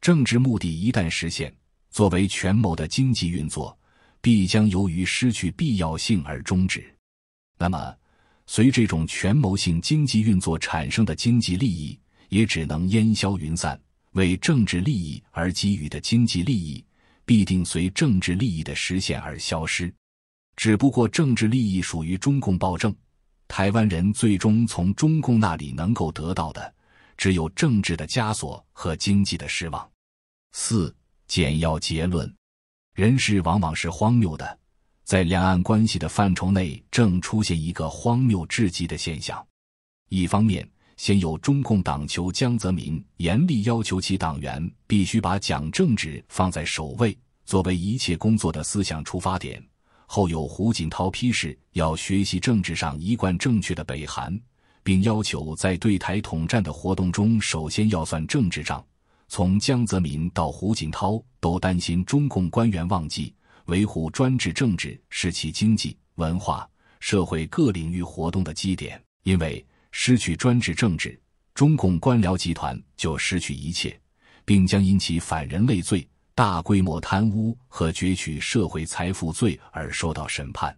政治目的一旦实现，作为权谋的经济运作必将由于失去必要性而终止。那么，随这种权谋性经济运作产生的经济利益，也只能烟消云散。为政治利益而给予的经济利益，必定随政治利益的实现而消失。只不过政治利益属于中共暴政，台湾人最终从中共那里能够得到的，只有政治的枷锁和经济的失望。四简要结论：人事往往是荒谬的，在两岸关系的范畴内，正出现一个荒谬至极的现象。一方面。先有中共党求江泽民严厉要求其党员必须把讲政治放在首位，作为一切工作的思想出发点；后有胡锦涛批示要学习政治上一贯正确的北韩，并要求在对台统战的活动中首先要算政治账。从江泽民到胡锦涛，都担心中共官员忘记维护专制政治是其经济、文化、社会各领域活动的基点，因为。失去专制政治，中共官僚集团就失去一切，并将因其反人类罪、大规模贪污和攫取社会财富罪而受到审判。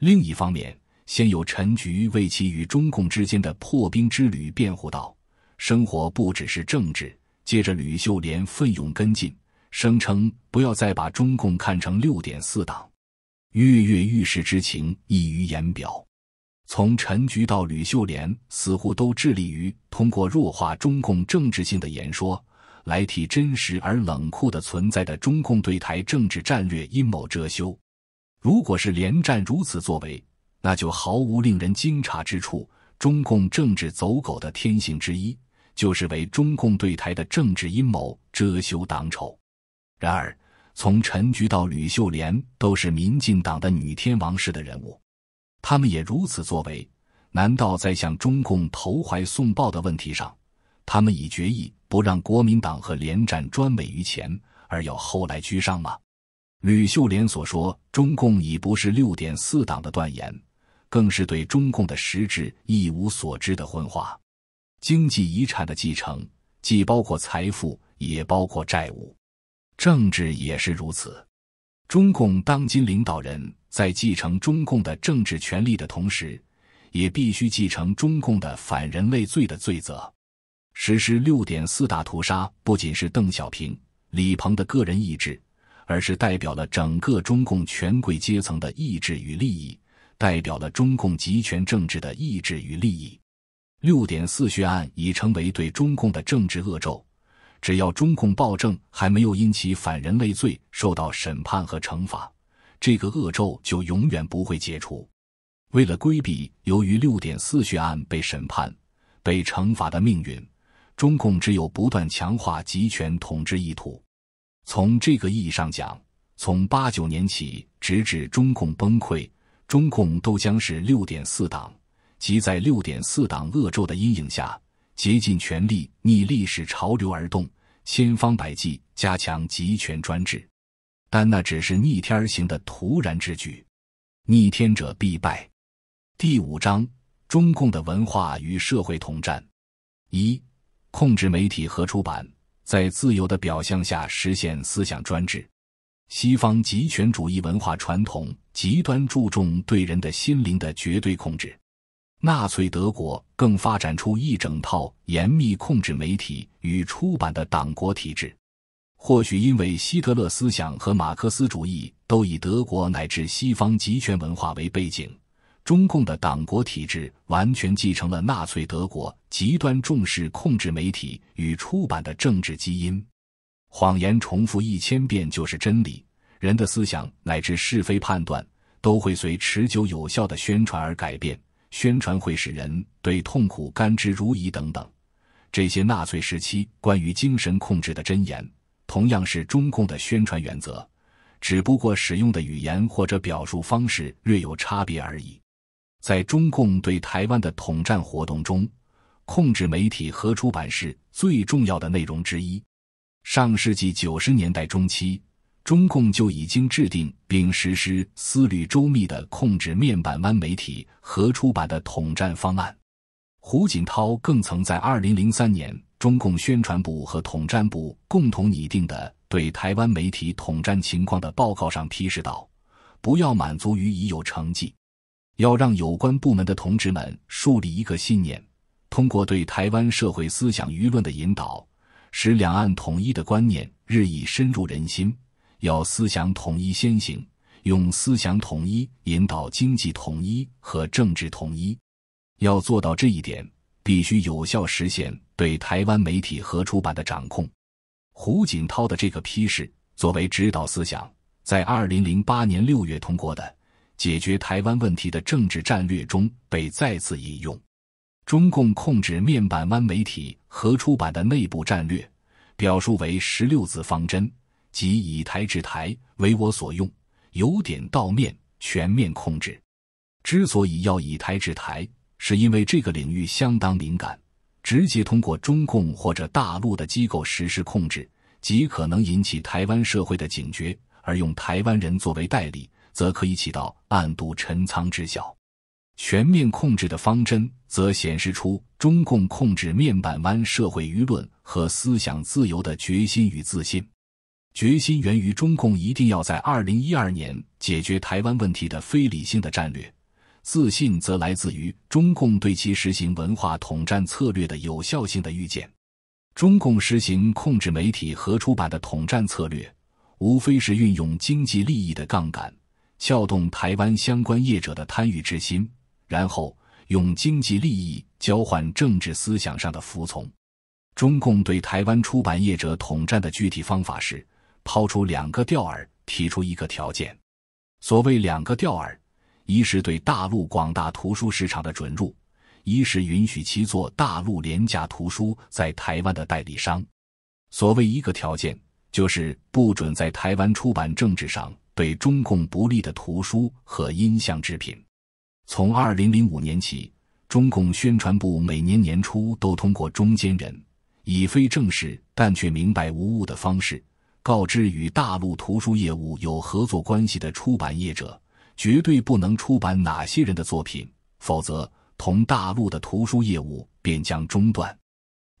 另一方面，先有陈菊为其与中共之间的破冰之旅辩护道：“生活不只是政治。”接着，吕秀莲奋勇跟进，声称：“不要再把中共看成六点四党。”跃跃欲试之情溢于言表。从陈菊到吕秀莲，似乎都致力于通过弱化中共政治性的演说，来替真实而冷酷的存在的中共对台政治战略阴谋遮羞。如果是连战如此作为，那就毫无令人惊诧之处。中共政治走狗的天性之一，就是为中共对台的政治阴谋遮羞挡丑。然而，从陈菊到吕秀莲，都是民进党的女天王式的人物。他们也如此作为，难道在向中共投怀送抱的问题上，他们已决议不让国民党和联战专美于前，而要后来居上吗？吕秀莲所说“中共已不是六点四党”的断言，更是对中共的实质一无所知的昏话。经济遗产的继承，既包括财富，也包括债务；政治也是如此。中共当今领导人。在继承中共的政治权利的同时，也必须继承中共的反人类罪的罪责。实施“六点四大屠杀”不仅是邓小平、李鹏的个人意志，而是代表了整个中共权贵阶层的意志与利益，代表了中共集权政治的意志与利益。“六点四血案”已成为对中共的政治恶咒。只要中共暴政还没有因其反人类罪受到审判和惩罚。这个恶咒就永远不会解除。为了规避由于六点四血案被审判、被惩罚的命运，中共只有不断强化集权统治意图。从这个意义上讲，从八九年起直至中共崩溃，中共都将是六点四党，即在六点四党恶咒的阴影下，竭尽全力逆历史潮流而动，千方百计加强集权专制。但那只是逆天而行的突然之举，逆天者必败。第五章：中共的文化与社会统战。一、控制媒体和出版，在自由的表象下实现思想专制。西方极权主义文化传统极端注重对人的心灵的绝对控制，纳粹德国更发展出一整套严密控制媒体与出版的党国体制。或许因为希特勒思想和马克思主义都以德国乃至西方集权文化为背景，中共的党国体制完全继承了纳粹德国极端重视控制媒体与出版的政治基因。谎言重复一千遍就是真理，人的思想乃至是非判断都会随持久有效的宣传而改变，宣传会使人对痛苦甘之如饴等等，这些纳粹时期关于精神控制的箴言。同样是中共的宣传原则，只不过使用的语言或者表述方式略有差别而已。在中共对台湾的统战活动中，控制媒体和出版是最重要的内容之一。上世纪九十年代中期，中共就已经制定并实施思虑周密的控制面板湾媒体和出版的统战方案。胡锦涛更曾在二零零三年。中共宣传部和统战部共同拟定的对台湾媒体统战情况的报告上批示道：“不要满足于已有成绩，要让有关部门的同志们树立一个信念：通过对台湾社会思想舆论的引导，使两岸统一的观念日益深入人心。要思想统一先行，用思想统一引导经济统一和政治统一。要做到这一点，必须有效实现。”对台湾媒体和出版的掌控，胡锦涛的这个批示作为指导思想，在二零零八年六月通过的解决台湾问题的政治战略中被再次引用。中共控制面板湾媒体和出版的内部战略表述为十六字方针，即“以台制台，为我所用，由点到面，全面控制”。之所以要以台制台，是因为这个领域相当敏感。直接通过中共或者大陆的机构实施控制，极可能引起台湾社会的警觉；而用台湾人作为代理，则可以起到暗度陈仓之效。全面控制的方针，则显示出中共控制面板湾社会舆论和思想自由的决心与自信。决心源于中共一定要在二零一二年解决台湾问题的非理性的战略。自信则来自于中共对其实行文化统战策略的有效性的预见。中共实行控制媒体和出版的统战策略，无非是运用经济利益的杠杆，撬动台湾相关业者的贪欲之心，然后用经济利益交换政治思想上的服从。中共对台湾出版业者统战的具体方法是抛出两个钓饵，提出一个条件。所谓两个钓饵。一是对大陆广大图书市场的准入，一是允许其做大陆廉价图书在台湾的代理商。所谓一个条件，就是不准在台湾出版政治上对中共不利的图书和音像制品。从二零零五年起，中共宣传部每年年初都通过中间人，以非正式但却明白无误的方式，告知与大陆图书业务有合作关系的出版业者。绝对不能出版哪些人的作品，否则同大陆的图书业务便将中断。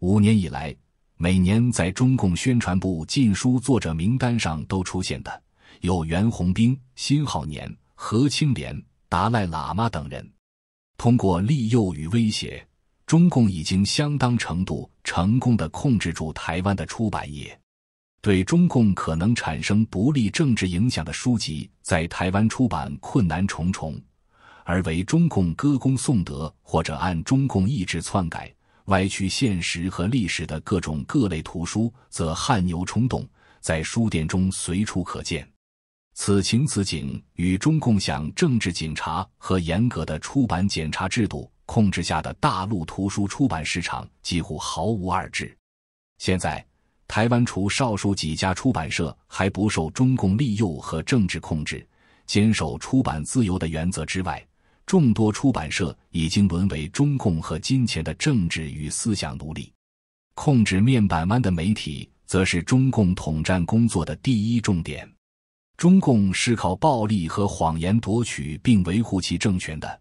五年以来，每年在中共宣传部禁书作者名单上都出现的有袁宏兵、辛浩年、何清莲、达赖喇嘛等人。通过利诱与威胁，中共已经相当程度成功地控制住台湾的出版业。对中共可能产生不利政治影响的书籍。在台湾出版困难重重，而为中共歌功颂德或者按中共意志篡改、歪曲现实和历史的各种各类图书，则汗牛充栋，在书店中随处可见。此情此景与中共想政治警察和严格的出版检查制度控制下的大陆图书出版市场几乎毫无二致。现在。台湾除少数几家出版社还不受中共利诱和政治控制，坚守出版自由的原则之外，众多出版社已经沦为中共和金钱的政治与思想奴隶。控制面板湾的媒体，则是中共统战工作的第一重点。中共是靠暴力和谎言夺取并维护其政权的，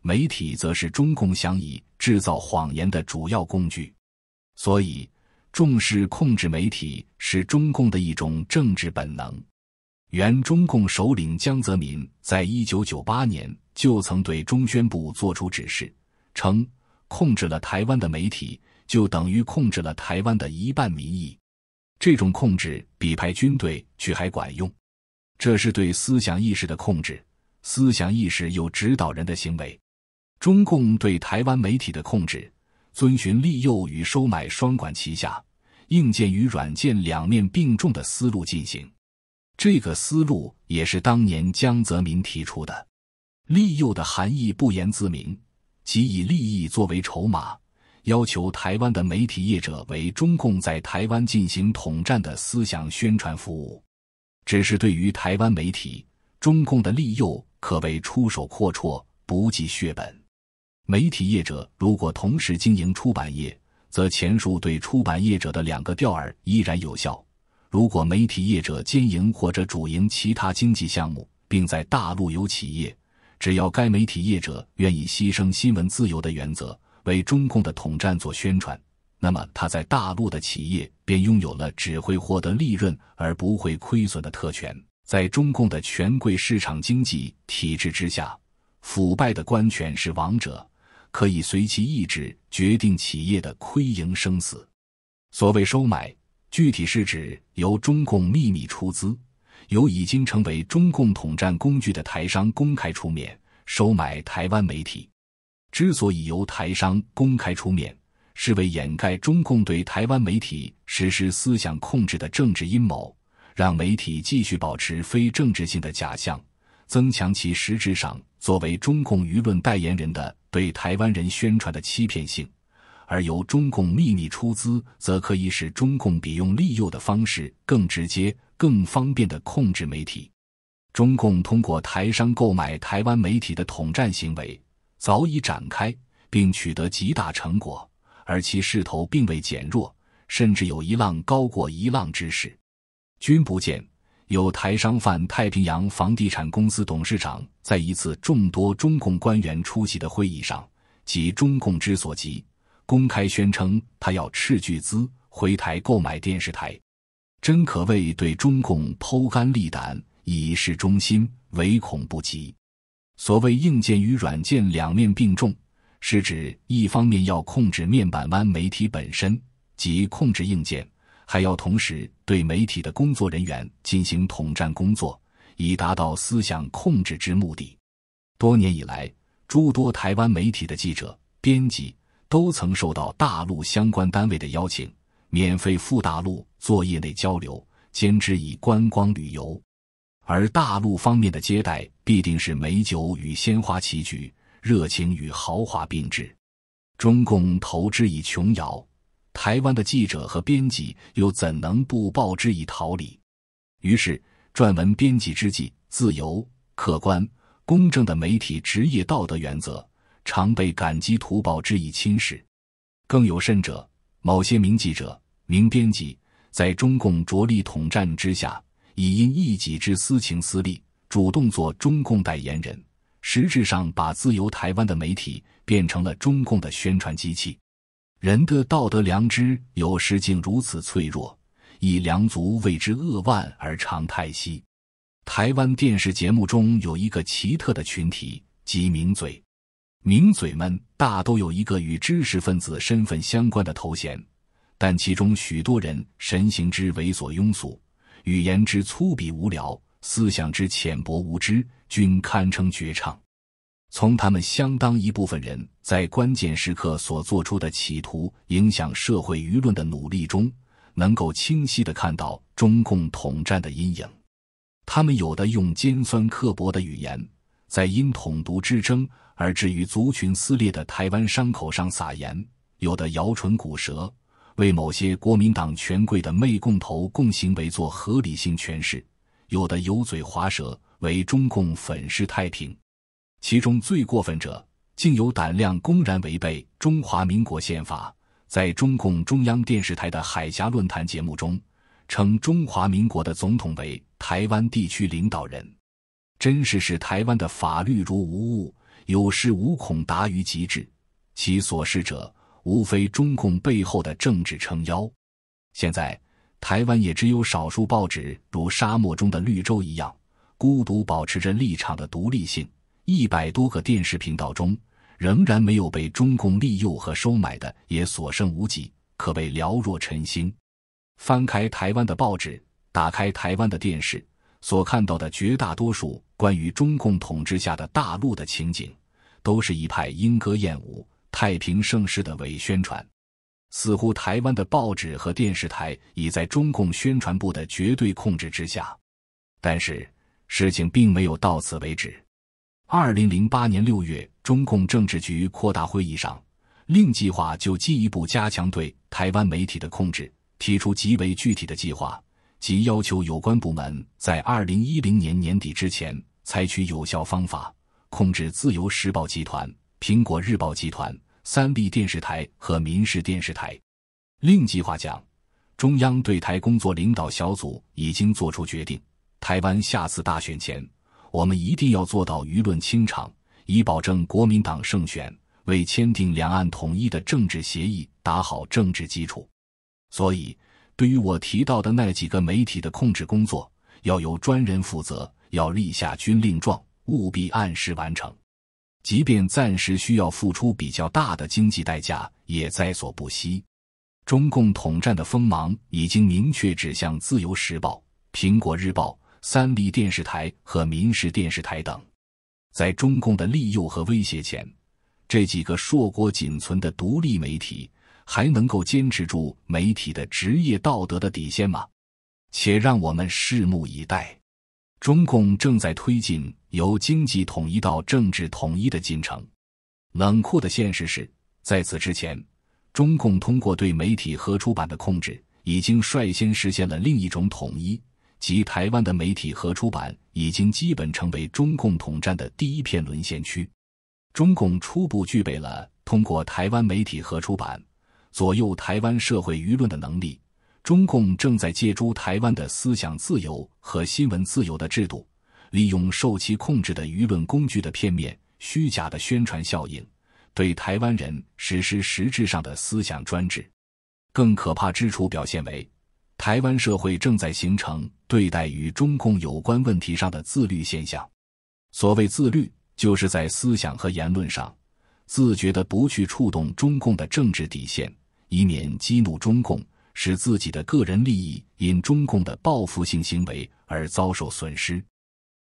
媒体则是中共想以制造谎言的主要工具。所以。重视控制媒体是中共的一种政治本能。原中共首领江泽民在1998年就曾对中宣部作出指示，称控制了台湾的媒体，就等于控制了台湾的一半民意。这种控制比派军队去还管用。这是对思想意识的控制，思想意识有指导人的行为。中共对台湾媒体的控制。遵循利诱与收买双管齐下，硬件与软件两面并重的思路进行。这个思路也是当年江泽民提出的。利诱的含义不言自明，即以利益作为筹码，要求台湾的媒体业者为中共在台湾进行统战的思想宣传服务。只是对于台湾媒体，中共的利诱可谓出手阔绰，不计血本。媒体业者如果同时经营出版业，则前述对出版业者的两个钓饵依然有效。如果媒体业者兼营或者主营其他经济项目，并在大陆有企业，只要该媒体业者愿意牺牲新闻自由的原则，为中共的统战做宣传，那么他在大陆的企业便拥有了只会获得利润而不会亏损的特权。在中共的权贵市场经济体制之下，腐败的官权是王者。可以随其意志决定企业的亏盈生死。所谓收买，具体是指由中共秘密出资，由已经成为中共统战工具的台商公开出面收买台湾媒体。之所以由台商公开出面，是为掩盖中共对台湾媒体实施思想控制的政治阴谋，让媒体继续保持非政治性的假象，增强其实质上作为中共舆论代言人的。对台湾人宣传的欺骗性，而由中共秘密出资，则可以使中共比用利诱的方式更直接、更方便地控制媒体。中共通过台商购买台湾媒体的统战行为早已展开，并取得极大成果，而其势头并未减弱，甚至有一浪高过一浪之势。君不见？有台商贩太平洋房地产公司董事长在一次众多中共官员出席的会议上，及中共之所及，公开宣称他要斥巨资回台购买电视台，真可谓对中共剖肝沥胆，以示忠心，唯恐不及。所谓硬件与软件两面并重，是指一方面要控制面板湾媒体本身，及控制硬件。还要同时对媒体的工作人员进行统战工作，以达到思想控制之目的。多年以来，诸多台湾媒体的记者、编辑都曾受到大陆相关单位的邀请，免费赴大陆做业内交流，兼之以观光旅游。而大陆方面的接待必定是美酒与鲜花齐举，热情与豪华并置，中共投之以琼瑶。台湾的记者和编辑又怎能不报之以逃离？于是，撰文编辑之际，自由、客观、公正的媒体职业道德原则常被感激图报之以侵蚀。更有甚者，某些名记者、名编辑在中共着力统战之下，已因一己之私情私利，主动做中共代言人，实质上把自由台湾的媒体变成了中共的宣传机器。人的道德良知有时竟如此脆弱，以良足为之扼腕而长叹息。台湾电视节目中有一个奇特的群体，即名嘴。名嘴们大都有一个与知识分子身份相关的头衔，但其中许多人神行之猥琐庸俗，语言之粗鄙无聊，思想之浅薄无知，均堪称绝唱。从他们相当一部分人在关键时刻所做出的企图影响社会舆论的努力中，能够清晰地看到中共统战的阴影。他们有的用尖酸刻薄的语言，在因统独之争而至于族群撕裂的台湾伤口上撒盐；有的摇唇鼓舌，为某些国民党权贵的媚共投共行为做合理性诠释；有的油嘴滑舌，为中共粉饰太平。其中最过分者，竟有胆量公然违背《中华民国宪法》。在中共中央电视台的海峡论坛节目中，称中华民国的总统为“台湾地区领导人”，真是视台湾的法律如无物，有恃无恐达于极致。其所示者，无非中共背后的政治撑腰。现在，台湾也只有少数报纸如沙漠中的绿洲一样，孤独保持着立场的独立性。一百多个电视频道中，仍然没有被中共利诱和收买的也所剩无几，可谓寥若晨星。翻开台湾的报纸，打开台湾的电视，所看到的绝大多数关于中共统治下的大陆的情景，都是一派莺歌燕舞、太平盛世的伪宣传。似乎台湾的报纸和电视台已在中共宣传部的绝对控制之下。但是，事情并没有到此为止。二零零八年六月，中共政治局扩大会议上，另计划就进一步加强对台湾媒体的控制提出极为具体的计划，即要求有关部门在二零一零年年底之前采取有效方法控制自由时报集团、苹果日报集团、三立电视台和民视电视台。另计划讲，中央对台工作领导小组已经作出决定，台湾下次大选前。我们一定要做到舆论清场，以保证国民党胜选，为签订两岸统一的政治协议打好政治基础。所以，对于我提到的那几个媒体的控制工作，要由专人负责，要立下军令状，务必按时完成。即便暂时需要付出比较大的经济代价，也在所不惜。中共统战的锋芒已经明确指向《自由时报》《苹果日报》。三立电视台和民视电视台等，在中共的利诱和威胁前，这几个硕果仅存的独立媒体还能够坚持住媒体的职业道德的底线吗？且让我们拭目以待。中共正在推进由经济统一到政治统一的进程。冷酷的现实是，在此之前，中共通过对媒体和出版的控制，已经率先实现了另一种统一。及台湾的媒体和出版已经基本成为中共统战的第一片沦陷区，中共初步具备了通过台湾媒体和出版左右台湾社会舆论的能力。中共正在借助台湾的思想自由和新闻自由的制度，利用受其控制的舆论工具的片面、虚假的宣传效应，对台湾人实施实质上的思想专制。更可怕之处表现为。台湾社会正在形成对待与中共有关问题上的自律现象。所谓自律，就是在思想和言论上自觉的不去触动中共的政治底线，以免激怒中共，使自己的个人利益因中共的报复性行为而遭受损失。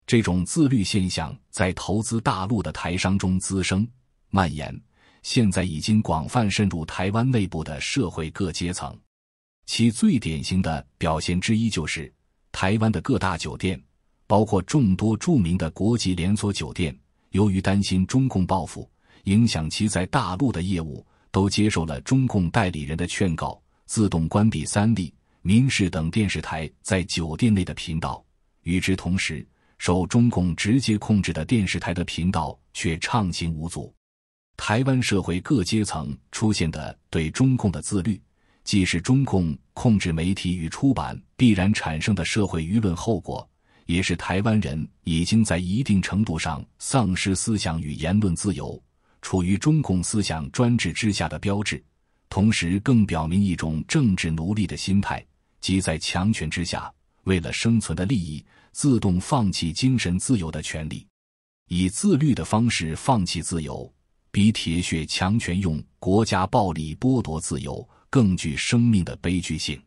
这种自律现象在投资大陆的台商中滋生、蔓延，现在已经广泛渗入台湾内部的社会各阶层。其最典型的表现之一就是，台湾的各大酒店，包括众多著名的国际连锁酒店，由于担心中共报复影响其在大陆的业务，都接受了中共代理人的劝告，自动关闭三立、民视等电视台在酒店内的频道。与之同时，受中共直接控制的电视台的频道却畅行无阻。台湾社会各阶层出现的对中共的自律。既是中共控制媒体与出版必然产生的社会舆论后果，也是台湾人已经在一定程度上丧失思想与言论自由、处于中共思想专制之下的标志。同时，更表明一种政治奴隶的心态，即在强权之下，为了生存的利益，自动放弃精神自由的权利，以自律的方式放弃自由，比铁血强权用国家暴力剥夺自由。更具生命的悲剧性，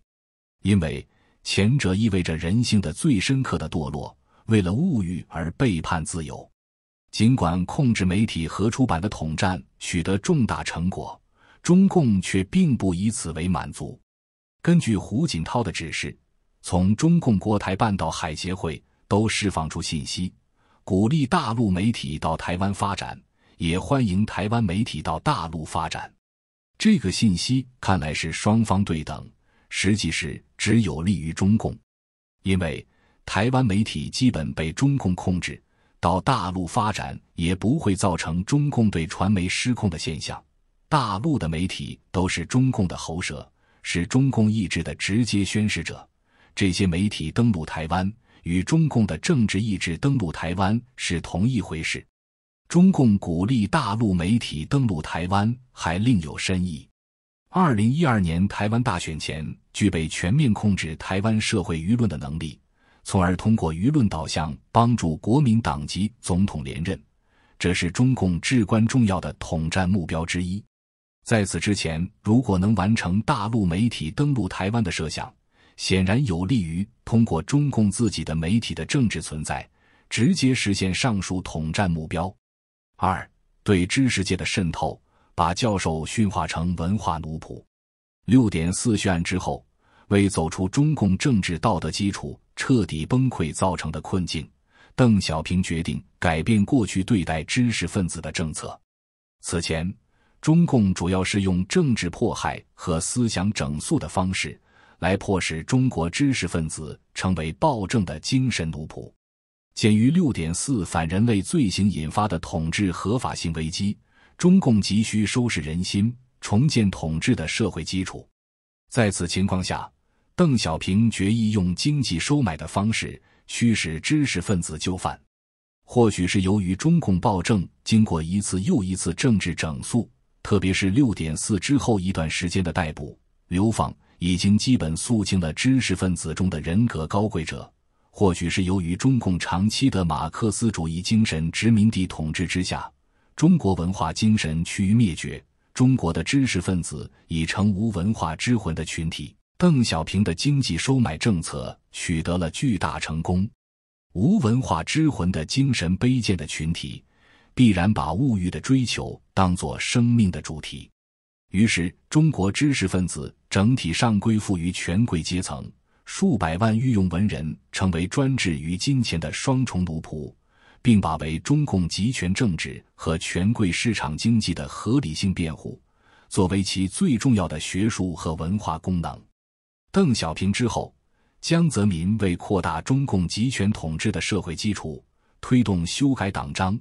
因为前者意味着人性的最深刻的堕落，为了物欲而背叛自由。尽管控制媒体和出版的统战取得重大成果，中共却并不以此为满足。根据胡锦涛的指示，从中共国台办到海协会都释放出信息，鼓励大陆媒体到台湾发展，也欢迎台湾媒体到大陆发展。这个信息看来是双方对等，实际是只有利于中共，因为台湾媒体基本被中共控制，到大陆发展也不会造成中共对传媒失控的现象。大陆的媒体都是中共的喉舌，是中共意志的直接宣示者。这些媒体登陆台湾，与中共的政治意志登陆台湾是同一回事。中共鼓励大陆媒体登陆台湾，还另有深意。二零一二年台湾大选前，具备全面控制台湾社会舆论的能力，从而通过舆论导向帮助国民党籍总统连任，这是中共至关重要的统战目标之一。在此之前，如果能完成大陆媒体登陆台湾的设想，显然有利于通过中共自己的媒体的政治存在，直接实现上述统战目标。二对知识界的渗透，把教授驯化成文化奴仆。六点四血案之后，为走出中共政治道德基础彻底崩溃造成的困境，邓小平决定改变过去对待知识分子的政策。此前，中共主要是用政治迫害和思想整肃的方式来迫使中国知识分子成为暴政的精神奴仆。鉴于六点四反人类罪行引发的统治合法性危机，中共急需收拾人心，重建统治的社会基础。在此情况下，邓小平决议用经济收买的方式驱使知识分子就范。或许是由于中共暴政经过一次又一次政治整肃，特别是六点四之后一段时间的逮捕、流放，已经基本肃清了知识分子中的人格高贵者。或许是由于中共长期的马克思主义精神殖民地统治之下，中国文化精神趋于灭绝，中国的知识分子已成无文化之魂的群体。邓小平的经济收买政策取得了巨大成功，无文化之魂的精神卑贱的群体，必然把物欲的追求当做生命的主题，于是中国知识分子整体上归附于权贵阶层。数百万御用文人成为专制与金钱的双重奴仆，并把为中共集权政治和权贵市场经济的合理性辩护，作为其最重要的学术和文化功能。邓小平之后，江泽民为扩大中共集权统治的社会基础，推动修改党章，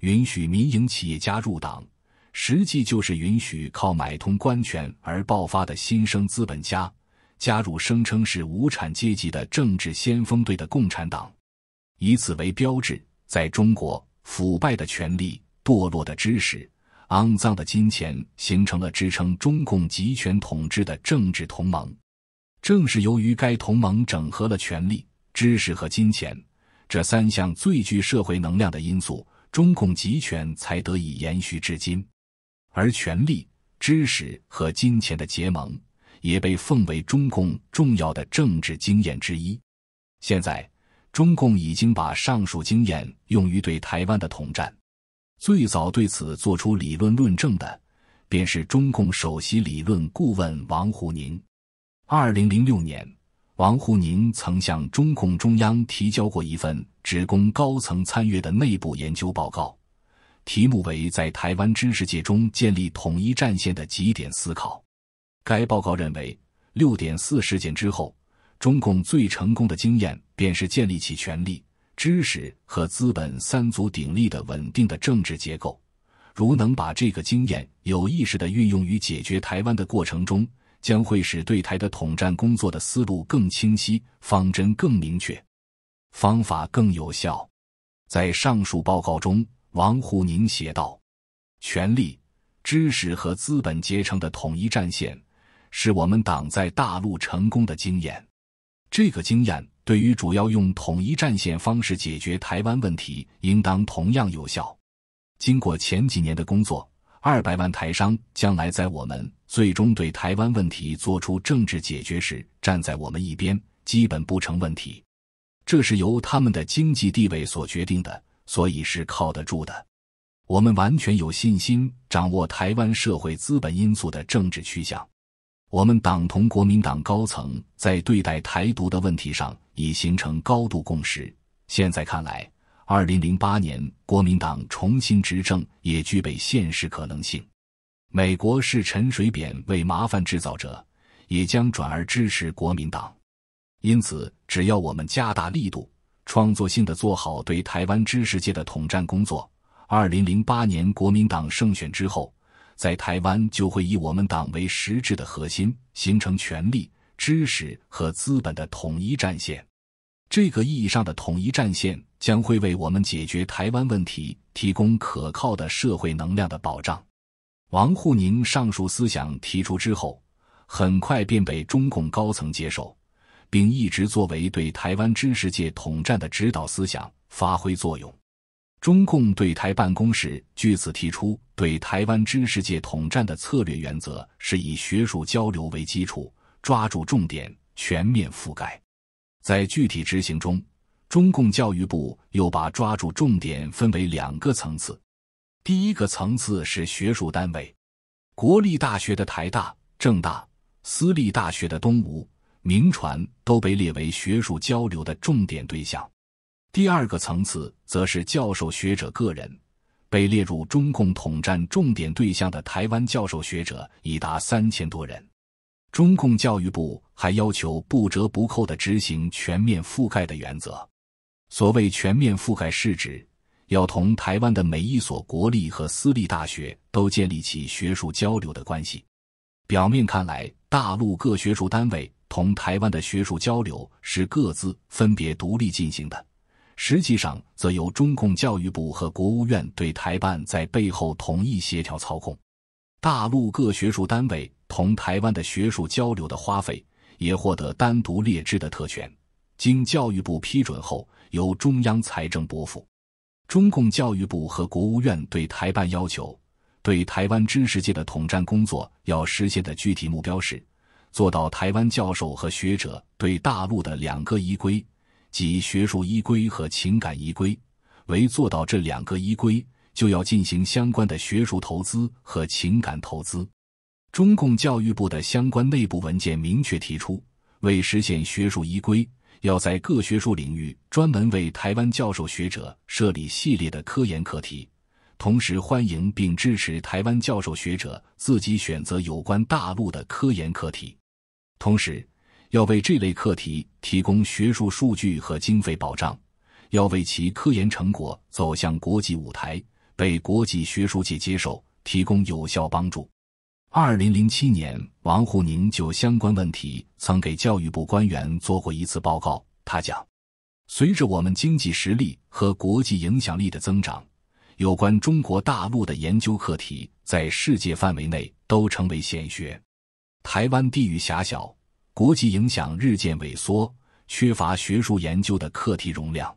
允许民营企业家入党，实际就是允许靠买通官权而爆发的新生资本家。加入声称是无产阶级的政治先锋队的共产党，以此为标志，在中国，腐败的权力、堕落的知识、肮脏的金钱形成了支撑中共集权统治的政治同盟。正是由于该同盟整合了权力、知识和金钱这三项最具社会能量的因素，中共集权才得以延续至今。而权力、知识和金钱的结盟。也被奉为中共重要的政治经验之一。现在，中共已经把上述经验用于对台湾的统战。最早对此做出理论论证的，便是中共首席理论顾问王沪宁。二零零六年，王沪宁曾向中共中央提交过一份职工高层参阅的内部研究报告，题目为《在台湾知识界中建立统一战线的几点思考》。该报告认为，六点四事件之后，中共最成功的经验便是建立起权力、知识和资本三足鼎立的稳定的政治结构。如能把这个经验有意识地运用于解决台湾的过程中，将会使对台的统战工作的思路更清晰，方针更明确，方法更有效。在上述报告中，王沪宁写道：“权力、知识和资本结成的统一战线。”是我们党在大陆成功的经验，这个经验对于主要用统一战线方式解决台湾问题，应当同样有效。经过前几年的工作，二百万台商将来在我们最终对台湾问题作出政治解决时，站在我们一边，基本不成问题。这是由他们的经济地位所决定的，所以是靠得住的。我们完全有信心掌握台湾社会资本因素的政治趋向。我们党同国民党高层在对待台独的问题上已形成高度共识。现在看来，2008年国民党重新执政也具备现实可能性。美国视陈水扁为麻烦制造者，也将转而支持国民党。因此，只要我们加大力度、创作性的做好对台湾知识界的统战工作，2008年国民党胜选之后。在台湾就会以我们党为实质的核心，形成权力、知识和资本的统一战线。这个意义上的统一战线将会为我们解决台湾问题提供可靠的社会能量的保障。王沪宁上述思想提出之后，很快便被中共高层接受，并一直作为对台湾知识界统战的指导思想发挥作用。中共对台办公室据此提出，对台湾知识界统战的策略原则是以学术交流为基础，抓住重点，全面覆盖。在具体执行中，中共教育部又把抓住重点分为两个层次：第一个层次是学术单位，国立大学的台大、政大，私立大学的东吴、明传都被列为学术交流的重点对象。第二个层次则是教授学者个人，被列入中共统战重点对象的台湾教授学者已达三千多人。中共教育部还要求不折不扣的执行全面覆盖的原则。所谓全面覆盖，是指要同台湾的每一所国立和私立大学都建立起学术交流的关系。表面看来，大陆各学术单位同台湾的学术交流是各自分别独立进行的。实际上，则由中共教育部和国务院对台办在背后统一协调操控。大陆各学术单位同台湾的学术交流的花费，也获得单独列支的特权，经教育部批准后由中央财政拨付。中共教育部和国务院对台办要求，对台湾知识界的统战工作要实现的具体目标是：做到台湾教授和学者对大陆的“两个依归”。及学术依规和情感依规，为做到这两个依规，就要进行相关的学术投资和情感投资。中共教育部的相关内部文件明确提出，为实现学术依规，要在各学术领域专门为台湾教授学者设立系列的科研课题，同时欢迎并支持台湾教授学者自己选择有关大陆的科研课题，同时。要为这类课题提供学术数据和经费保障，要为其科研成果走向国际舞台、被国际学术界接受提供有效帮助。二零零七年，王沪宁就相关问题曾给教育部官员做过一次报告。他讲：“随着我们经济实力和国际影响力的增长，有关中国大陆的研究课题在世界范围内都成为显学。台湾地域狭小。”国际影响日渐萎缩，缺乏学术研究的课题容量，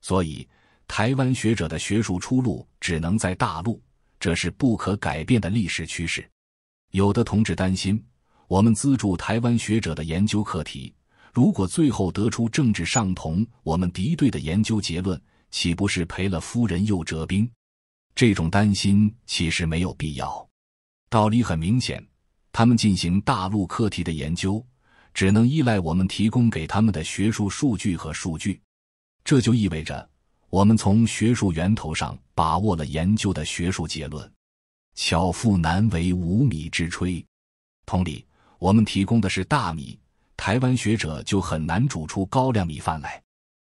所以台湾学者的学术出路只能在大陆，这是不可改变的历史趋势。有的同志担心，我们资助台湾学者的研究课题，如果最后得出政治上同我们敌对的研究结论，岂不是赔了夫人又折兵？这种担心其实没有必要。道理很明显，他们进行大陆课题的研究。只能依赖我们提供给他们的学术数据和数据，这就意味着我们从学术源头上把握了研究的学术结论。巧妇难为无米之炊，同理，我们提供的是大米，台湾学者就很难煮出高粱米饭来。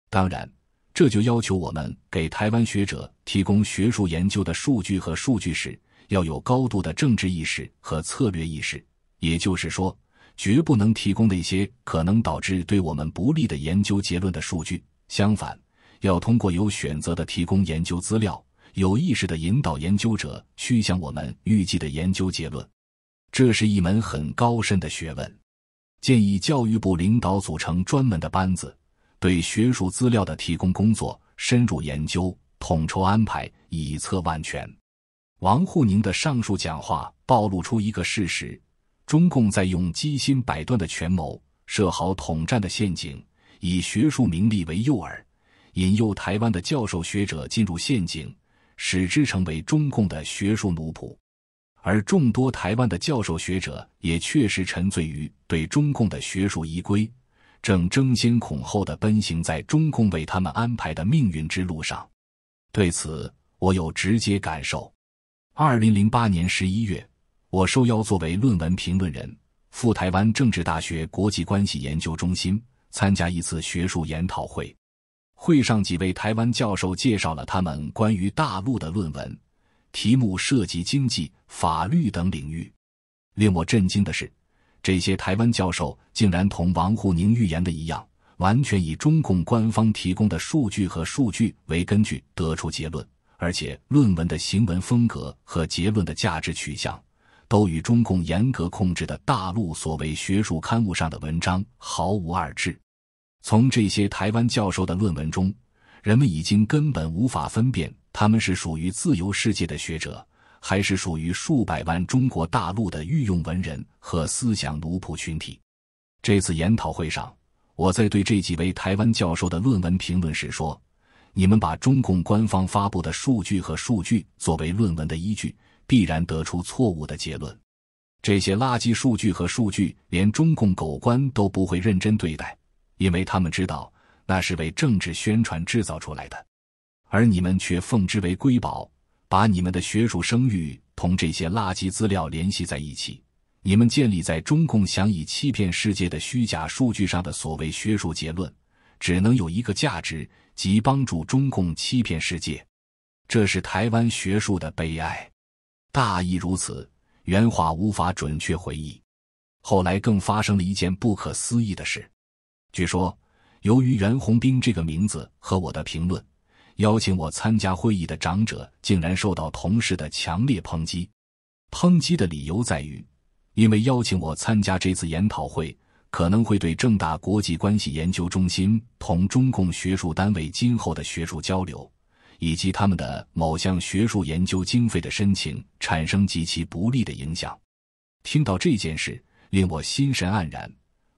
当然，这就要求我们给台湾学者提供学术研究的数据和数据时，要有高度的政治意识和策略意识，也就是说。绝不能提供那些可能导致对我们不利的研究结论的数据。相反，要通过有选择的提供研究资料，有意识的引导研究者趋向我们预计的研究结论。这是一门很高深的学问。建议教育部领导组成专门的班子，对学术资料的提供工作深入研究、统筹安排，以策万全。王沪宁的上述讲话暴露出一个事实。中共在用机心百端的权谋设好统战的陷阱，以学术名利为诱饵，引诱台湾的教授学者进入陷阱，使之成为中共的学术奴仆。而众多台湾的教授学者也确实沉醉于对中共的学术依归，正争先恐后的奔行在中共为他们安排的命运之路上。对此，我有直接感受。二零零八年十一月。我受邀作为论文评论人，赴台湾政治大学国际关系研究中心参加一次学术研讨会。会上几位台湾教授介绍了他们关于大陆的论文，题目涉及经济、法律等领域。令我震惊的是，这些台湾教授竟然同王沪宁预言的一样，完全以中共官方提供的数据和数据为根据得出结论，而且论文的行文风格和结论的价值取向。都与中共严格控制的大陆所谓学术刊物上的文章毫无二致。从这些台湾教授的论文中，人们已经根本无法分辨他们是属于自由世界的学者，还是属于数百万中国大陆的御用文人和思想奴仆群体。这次研讨会上，我在对这几位台湾教授的论文评论时说：“你们把中共官方发布的数据和数据作为论文的依据。”必然得出错误的结论。这些垃圾数据和数据，连中共狗官都不会认真对待，因为他们知道那是为政治宣传制造出来的。而你们却奉之为瑰宝，把你们的学术声誉同这些垃圾资料联系在一起。你们建立在中共想以欺骗世界的虚假数据上的所谓学术结论，只能有一个价值，即帮助中共欺骗世界。这是台湾学术的悲哀。大意如此，原话无法准确回忆。后来更发生了一件不可思议的事。据说，由于袁宏兵这个名字和我的评论，邀请我参加会议的长者竟然受到同事的强烈抨击。抨击的理由在于，因为邀请我参加这次研讨会，可能会对正大国际关系研究中心同中共学术单位今后的学术交流。以及他们的某项学术研究经费的申请产生极其不利的影响。听到这件事，令我心神黯然，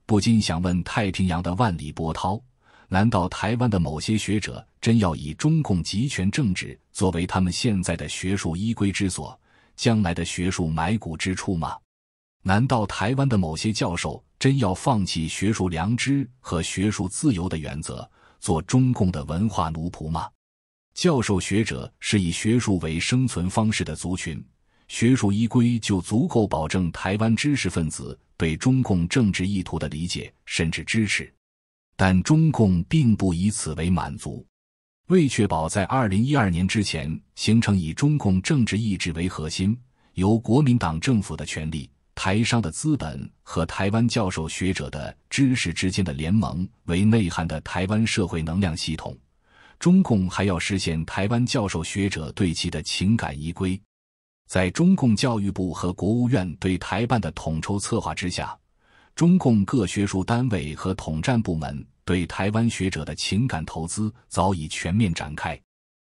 不禁想问：太平洋的万里波涛，难道台湾的某些学者真要以中共集权政治作为他们现在的学术依归之所，将来的学术埋骨之处吗？难道台湾的某些教授真要放弃学术良知和学术自由的原则，做中共的文化奴仆吗？教授学者是以学术为生存方式的族群，学术依规就足够保证台湾知识分子对中共政治意图的理解甚至支持，但中共并不以此为满足，为确保在二零一二年之前形成以中共政治意志为核心，由国民党政府的权力、台商的资本和台湾教授学者的知识之间的联盟为内涵的台湾社会能量系统。中共还要实现台湾教授学者对其的情感依归，在中共教育部和国务院对台办的统筹策划之下，中共各学术单位和统战部门对台湾学者的情感投资早已全面展开。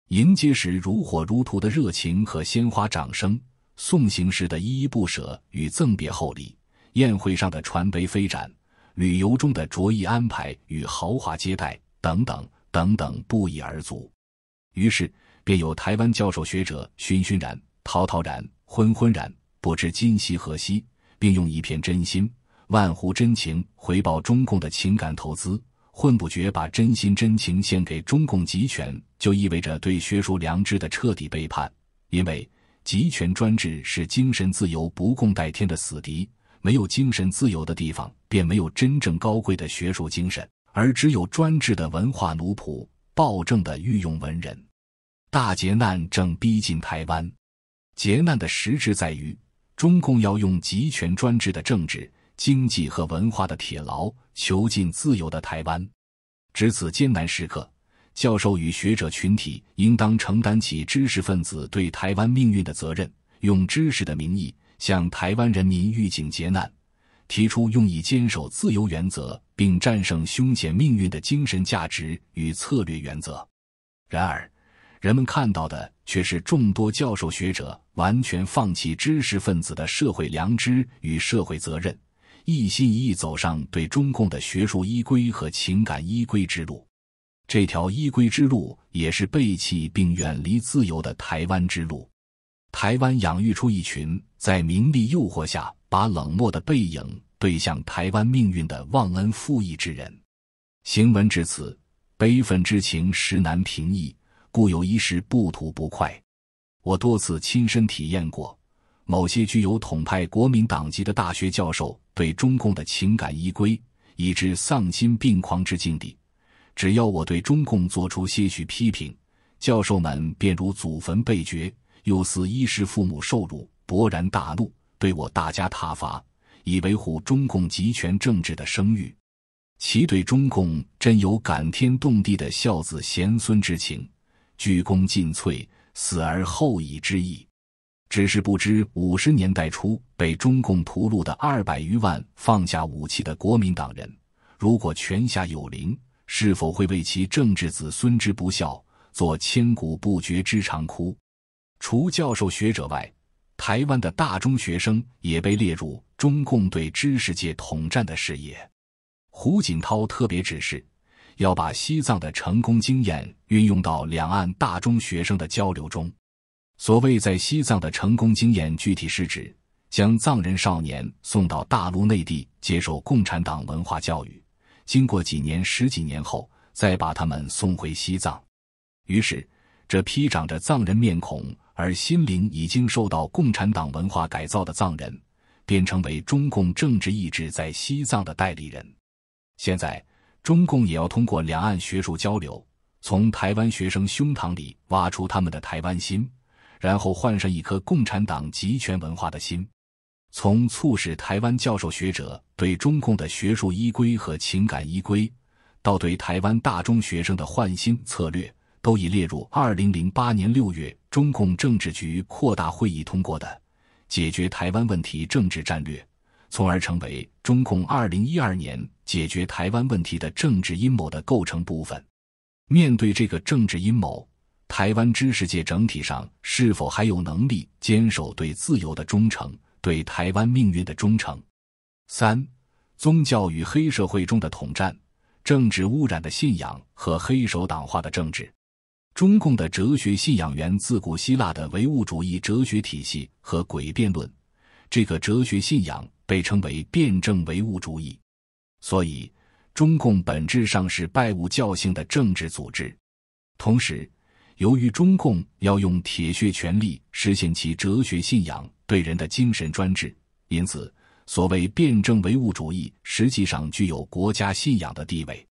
迎接时如火如荼的热情和鲜花掌声，送行时的依依不舍与赠别厚礼，宴会上的传杯飞盏，旅游中的着意安排与豪华接待，等等。等等不一而足，于是便有台湾教授学者熏熏然、滔滔然、昏昏然，不知今夕何夕，并用一片真心、万湖真情回报中共的情感投资。混不觉把真心真情献给中共集权，就意味着对学术良知的彻底背叛。因为集权专制是精神自由不共戴天的死敌，没有精神自由的地方，便没有真正高贵的学术精神。而只有专制的文化奴仆、暴政的御用文人，大劫难正逼近台湾。劫难的实质在于，中共要用集权专制的政治、经济和文化的铁牢囚禁自由的台湾。值此艰难时刻，教授与学者群体应当承担起知识分子对台湾命运的责任，用知识的名义向台湾人民预警劫难，提出用以坚守自由原则。并战胜凶险命运的精神价值与策略原则。然而，人们看到的却是众多教授学者完全放弃知识分子的社会良知与社会责任，一心一意走上对中共的学术依规和情感依规之路。这条依规之路，也是背弃并远离自由的台湾之路。台湾养育出一群在名利诱惑下把冷漠的背影。对向台湾命运的忘恩负义之人，行文至此，悲愤之情实难平抑，故有一时不吐不快。我多次亲身体验过，某些具有统派国民党籍的大学教授对中共的情感依归，以致丧心病狂之境地。只要我对中共做出些许批评，教授们便如祖坟被掘，又似衣食父母受辱，勃然大怒，对我大加挞伐。以维护中共集权政治的声誉，其对中共真有感天动地的孝子贤孙之情，鞠躬尽瘁，死而后已之意。只是不知五十年代初被中共屠戮的二百余万放下武器的国民党人，如果泉下有灵，是否会为其政治子孙之不孝做千古不绝之长哭？除教授学者外，台湾的大中学生也被列入。中共对知识界统战的事业，胡锦涛特别指示要把西藏的成功经验运用到两岸大中学生的交流中。所谓在西藏的成功经验，具体是指将藏人少年送到大陆内地接受共产党文化教育，经过几年、十几年后，再把他们送回西藏。于是，这批长着藏人面孔而心灵已经受到共产党文化改造的藏人。便成为中共政治意志在西藏的代理人。现在，中共也要通过两岸学术交流，从台湾学生胸膛里挖出他们的台湾心，然后换上一颗共产党集权文化的心。从促使台湾教授学者对中共的学术依规和情感依规，到对台湾大中学生的换心策略，都已列入二零零八年六月中共政治局扩大会议通过的。解决台湾问题政治战略，从而成为中共二零一二年解决台湾问题的政治阴谋的构成部分。面对这个政治阴谋，台湾知识界整体上是否还有能力坚守对自由的忠诚、对台湾命运的忠诚？三、宗教与黑社会中的统战、政治污染的信仰和黑手党化的政治。中共的哲学信仰源自古希腊的唯物主义哲学体系和诡辩论，这个哲学信仰被称为辩证唯物主义。所以，中共本质上是拜物教性的政治组织。同时，由于中共要用铁血权力实现其哲学信仰对人的精神专制，因此所谓辩证唯物主义实际上具有国家信仰的地位。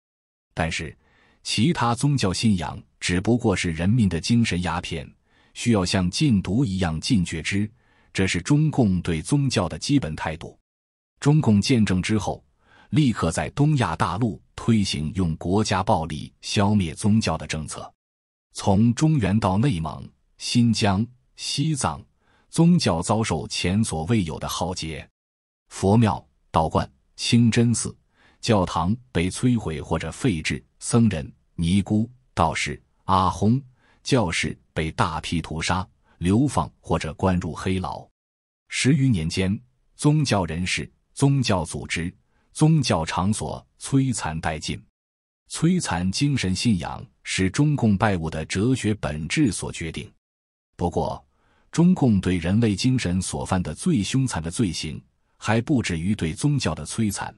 但是，其他宗教信仰。只不过是人民的精神鸦片，需要像禁毒一样禁绝之。这是中共对宗教的基本态度。中共建政之后，立刻在东亚大陆推行用国家暴力消灭宗教的政策。从中原到内蒙、新疆、西藏，宗教遭受前所未有的浩劫。佛庙、道观、清真寺、教堂被摧毁或者废置，僧人、尼姑、道士。阿訇教士被大批屠杀、流放或者关入黑牢，十余年间，宗教人士、宗教组织、宗教场所摧残殆尽，摧残精神信仰，是中共败物的哲学本质所决定。不过，中共对人类精神所犯的最凶残的罪行，还不止于对宗教的摧残，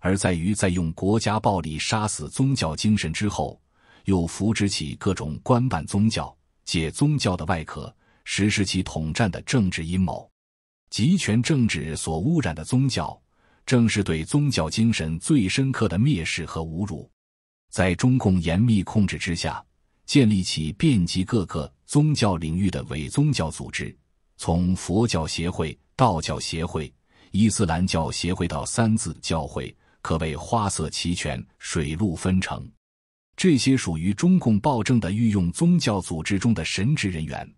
而在于在用国家暴力杀死宗教精神之后。又扶植起各种官办宗教，借宗教的外壳实施其统战的政治阴谋。集权政治所污染的宗教，正是对宗教精神最深刻的蔑视和侮辱。在中共严密控制之下，建立起遍及各个宗教领域的伪宗教组织，从佛教协会、道教协会、伊斯兰教协会到三字教会，可谓花色齐全，水陆分成。这些属于中共暴政的御用宗教组织中的神职人员，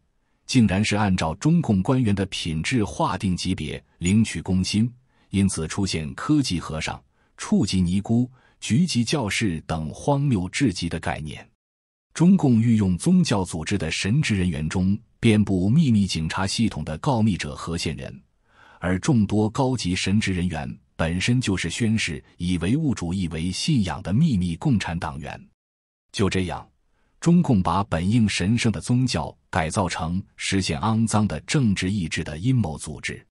竟然是按照中共官员的品质划定级别领取工薪，因此出现科级和尚、处级尼姑、局级教士等荒谬至极的概念。中共御用宗教组织的神职人员中，遍布秘密警察系统的告密者和线人，而众多高级神职人员本身就是宣誓以唯物主义为信仰的秘密共产党员。就这样，中共把本应神圣的宗教改造成实现肮脏的政治意志的阴谋组织。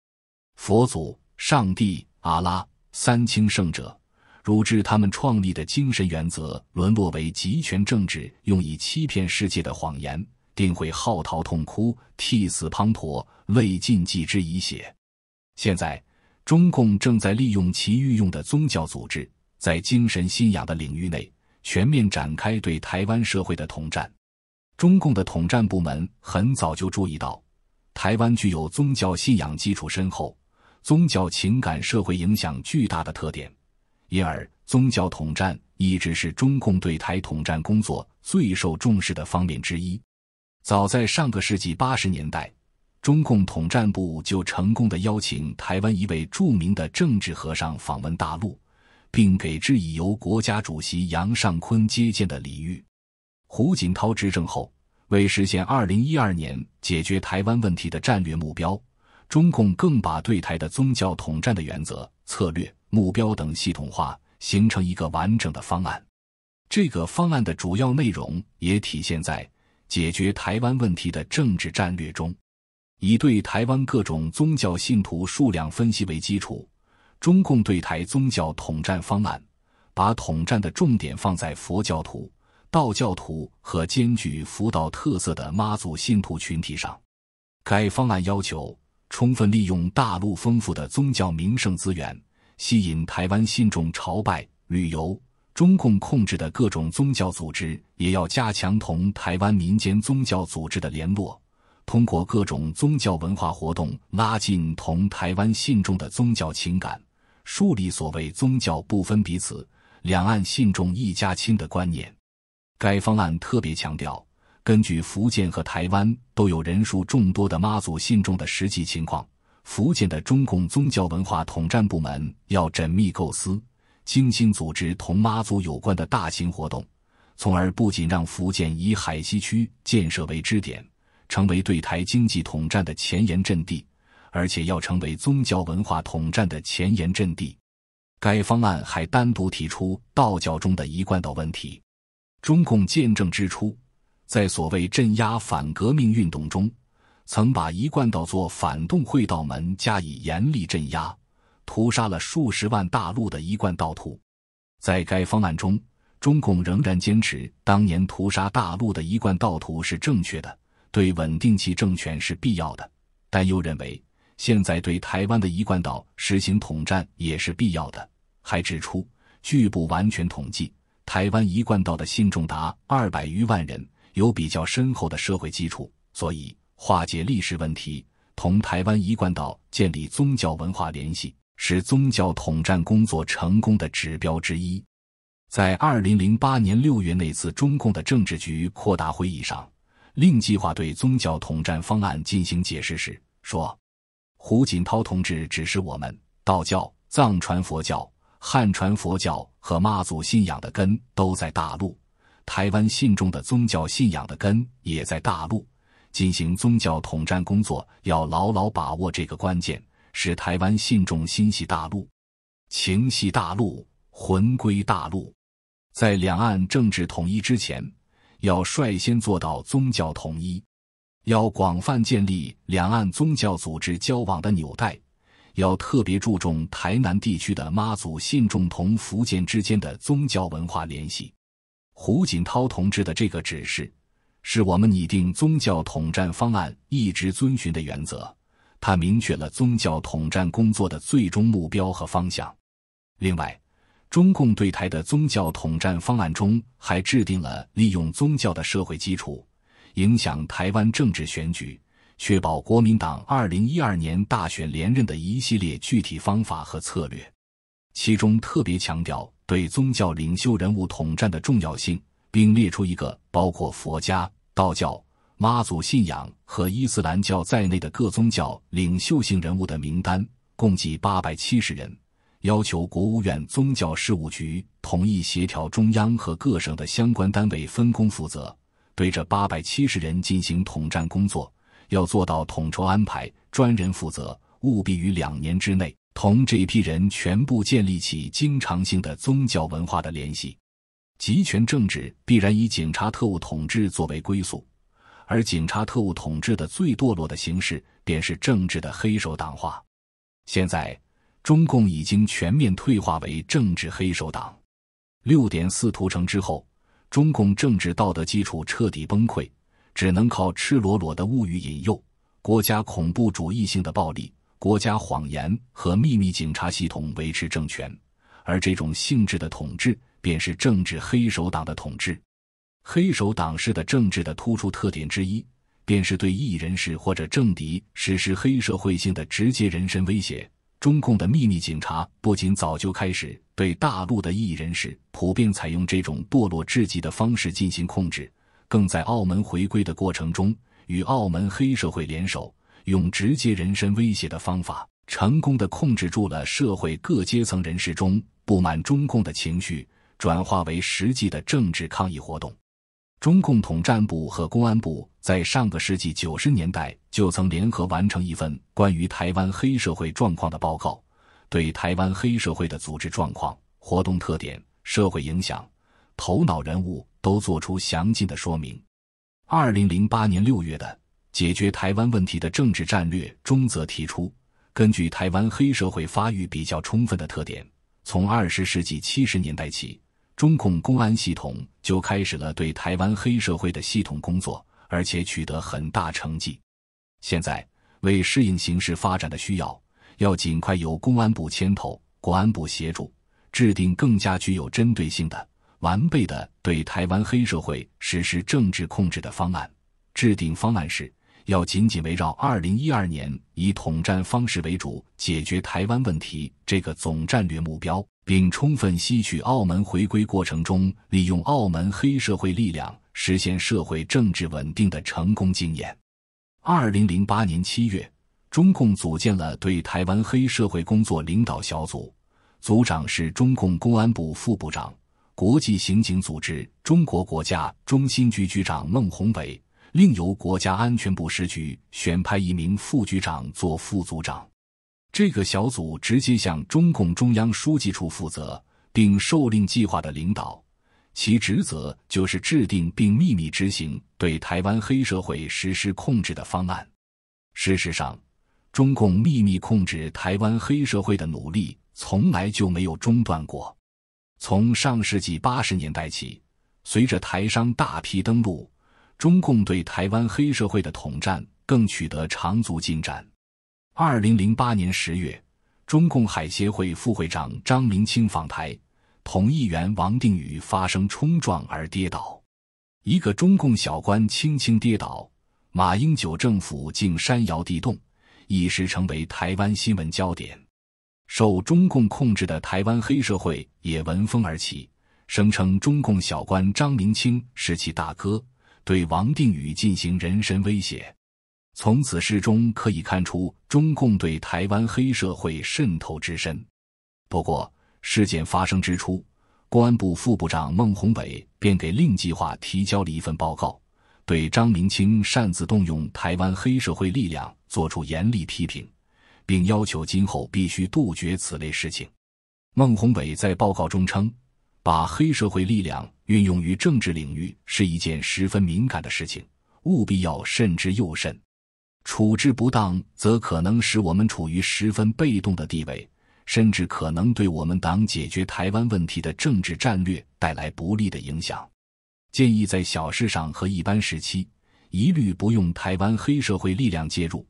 佛祖、上帝、阿拉、三清圣者，如知他们创立的精神原则，沦落为极权政治用以欺骗世界的谎言，定会号啕痛哭，涕泗滂沱，为尽忌之以血。现在，中共正在利用其御用的宗教组织，在精神信仰的领域内。全面展开对台湾社会的统战，中共的统战部门很早就注意到，台湾具有宗教信仰基础深厚、宗教情感社会影响巨大的特点，因而宗教统战一直是中共对台统战工作最受重视的方面之一。早在上个世纪八十年代，中共统战部就成功的邀请台湾一位著名的政治和尚访问大陆。并给之以由国家主席杨尚昆接见的礼遇。胡锦涛执政后，为实现二零一二年解决台湾问题的战略目标，中共更把对台的宗教统战的原则、策略、目标等系统化，形成一个完整的方案。这个方案的主要内容也体现在解决台湾问题的政治战略中，以对台湾各种宗教信徒数量分析为基础。中共对台宗教统战方案，把统战的重点放在佛教徒、道教徒和兼具佛道特色的妈祖信徒群体上。该方案要求充分利用大陆丰富的宗教名胜资源，吸引台湾信众朝拜旅游。中共控制的各种宗教组织也要加强同台湾民间宗教组织的联络，通过各种宗教文化活动拉近同台湾信众的宗教情感。树立所谓“宗教不分彼此，两岸信众一家亲”的观念。该方案特别强调，根据福建和台湾都有人数众多的妈祖信众的实际情况，福建的中共宗教文化统战部门要缜密构思，精心组织同妈祖有关的大型活动，从而不仅让福建以海西区建设为支点，成为对台经济统战的前沿阵地。而且要成为宗教文化统战的前沿阵地。该方案还单独提出道教中的一贯道问题。中共建政之初，在所谓镇压反革命运动中，曾把一贯道做反动会道门加以严厉镇压，屠杀了数十万大陆的一贯道徒。在该方案中，中共仍然坚持当年屠杀大陆的一贯道徒是正确的，对稳定其政权是必要的，但又认为。现在对台湾的一贯道实行统战也是必要的。还指出，据不完全统计，台湾一贯道的信众达二百余万人，有比较深厚的社会基础，所以化解历史问题，同台湾一贯道建立宗教文化联系，是宗教统战工作成功的指标之一。在二零零八年六月那次中共的政治局扩大会议上，令计划对宗教统战方案进行解释时说。胡锦涛同志指示我们道教、藏传佛教、汉传佛教和妈祖信仰的根都在大陆，台湾信众的宗教信仰的根也在大陆。进行宗教统战工作，要牢牢把握这个关键，使台湾信众心系大陆、情系大陆、魂归大陆。在两岸政治统一之前，要率先做到宗教统一。要广泛建立两岸宗教组织交往的纽带，要特别注重台南地区的妈祖信众同福建之间的宗教文化联系。胡锦涛同志的这个指示，是我们拟定宗教统战方案一直遵循的原则。他明确了宗教统战工作的最终目标和方向。另外，中共对台的宗教统战方案中还制定了利用宗教的社会基础。影响台湾政治选举，确保国民党二零一二年大选连任的一系列具体方法和策略，其中特别强调对宗教领袖人物统战的重要性，并列出一个包括佛家、道教、妈祖信仰和伊斯兰教在内的各宗教领袖性人物的名单，共计八百七十人，要求国务院宗教事务局统一协调中央和各省的相关单位分工负责。对这八百七十人进行统战工作，要做到统筹安排、专人负责，务必于两年之内同这批人全部建立起经常性的宗教文化的联系。集权政治必然以警察特务统治作为归宿，而警察特务统治的最堕落的形式，便是政治的黑手党化。现在，中共已经全面退化为政治黑手党。六点四屠城之后。中共政治道德基础彻底崩溃，只能靠赤裸裸的物欲引诱、国家恐怖主义性的暴力、国家谎言和秘密警察系统维持政权。而这种性质的统治，便是政治黑手党的统治。黑手党式的政治的突出特点之一，便是对异议人士或者政敌实施黑社会性的直接人身威胁。中共的秘密警察不仅早就开始。对大陆的异议人士，普遍采用这种堕落至极的方式进行控制，更在澳门回归的过程中，与澳门黑社会联手，用直接人身威胁的方法，成功的控制住了社会各阶层人士中不满中共的情绪，转化为实际的政治抗议活动。中共统战部和公安部在上个世纪九十年代就曾联合完成一份关于台湾黑社会状况的报告。对台湾黑社会的组织状况、活动特点、社会影响、头脑人物都做出详尽的说明。二零零八年六月的解决台湾问题的政治战略中，则提出，根据台湾黑社会发育比较充分的特点，从二十世纪七十年代起，中共公安系统就开始了对台湾黑社会的系统工作，而且取得很大成绩。现在，为适应形势发展的需要。要尽快由公安部牵头、国安部协助，制定更加具有针对性的、完备的对台湾黑社会实施政治控制的方案。制定方案时，要紧紧围绕“二零一二年以统战方式为主解决台湾问题”这个总战略目标，并充分吸取澳门回归过程中利用澳门黑社会力量实现社会政治稳定的成功经验。二零零八年七月。中共组建了对台湾黑社会工作领导小组，组长是中共公安部副部长、国际刑警组织中国国家中心局局长孟宏伟，另由国家安全部十局选派一名副局长做副组长。这个小组直接向中共中央书记处负责，并受令计划的领导。其职责就是制定并秘密执行对台湾黑社会实施控制的方案。事实上，中共秘密控制台湾黑社会的努力从来就没有中断过。从上世纪八十年代起，随着台商大批登陆，中共对台湾黑社会的统战更取得长足进展。二零零八年十月，中共海协会副会长张明清访台，同议员王定宇发生冲撞而跌倒。一个中共小官轻轻跌倒，马英九政府竟山摇地动。一时成为台湾新闻焦点，受中共控制的台湾黑社会也闻风而起，声称中共小官张明清是其大哥，对王定宇进行人身威胁。从此事中可以看出，中共对台湾黑社会渗透之深。不过，事件发生之初，公安部副部长孟宏伟便给令计划提交了一份报告，对张明清擅自动用台湾黑社会力量。作出严厉批评，并要求今后必须杜绝此类事情。孟宏伟在报告中称：“把黑社会力量运用于政治领域是一件十分敏感的事情，务必要慎之又慎。处置不当，则可能使我们处于十分被动的地位，甚至可能对我们党解决台湾问题的政治战略带来不利的影响。”建议在小事上和一般时期，一律不用台湾黑社会力量介入。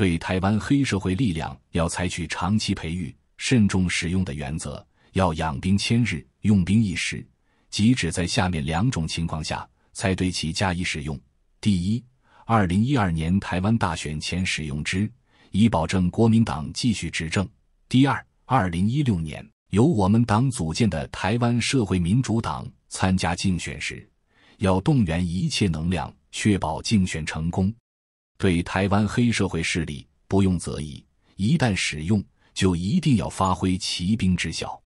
对台湾黑社会力量，要采取长期培育、慎重使用的原则，要养兵千日，用兵一时，即指在下面两种情况下才对其加以使用：第一，二零一二年台湾大选前使用之，以保证国民党继续执政；第二，二零一六年由我们党组建的台湾社会民主党参加竞选时，要动员一切能量，确保竞选成功。对台湾黑社会势力，不用则已；一旦使用，就一定要发挥奇兵之效。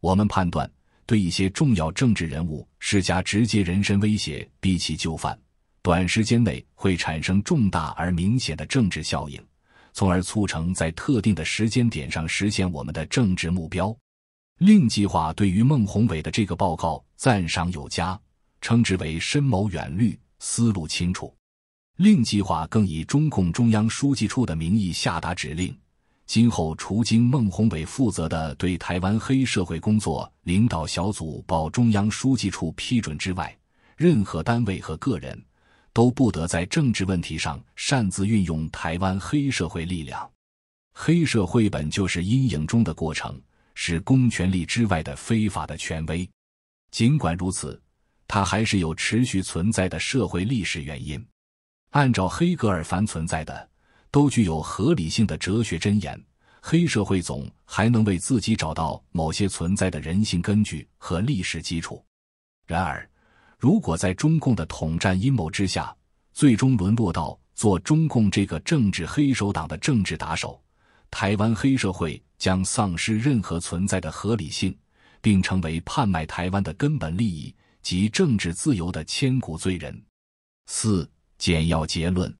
我们判断，对一些重要政治人物施加直接人身威胁，逼其就范，短时间内会产生重大而明显的政治效应，从而促成在特定的时间点上实现我们的政治目标。令计划对于孟宏伟的这个报告赞赏有加，称之为深谋远虑，思路清楚。另计划更以中共中央书记处的名义下达指令：今后除经孟宏伟负责的对台湾黑社会工作领导小组报中央书记处批准之外，任何单位和个人都不得在政治问题上擅自运用台湾黑社会力量。黑社会本就是阴影中的过程，是公权力之外的非法的权威。尽管如此，它还是有持续存在的社会历史原因。按照黑格尔凡存在的都具有合理性的哲学箴言，黑社会总还能为自己找到某些存在的人性根据和历史基础。然而，如果在中共的统战阴谋之下，最终沦落到做中共这个政治黑手党的政治打手，台湾黑社会将丧失任何存在的合理性，并成为叛卖台湾的根本利益及政治自由的千古罪人。四。简要结论：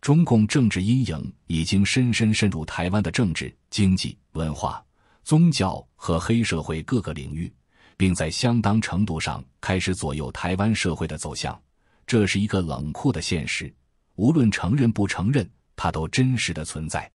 中共政治阴影已经深深渗入台湾的政治、经济、文化、宗教和黑社会各个领域，并在相当程度上开始左右台湾社会的走向。这是一个冷酷的现实，无论承认不承认，它都真实的存在。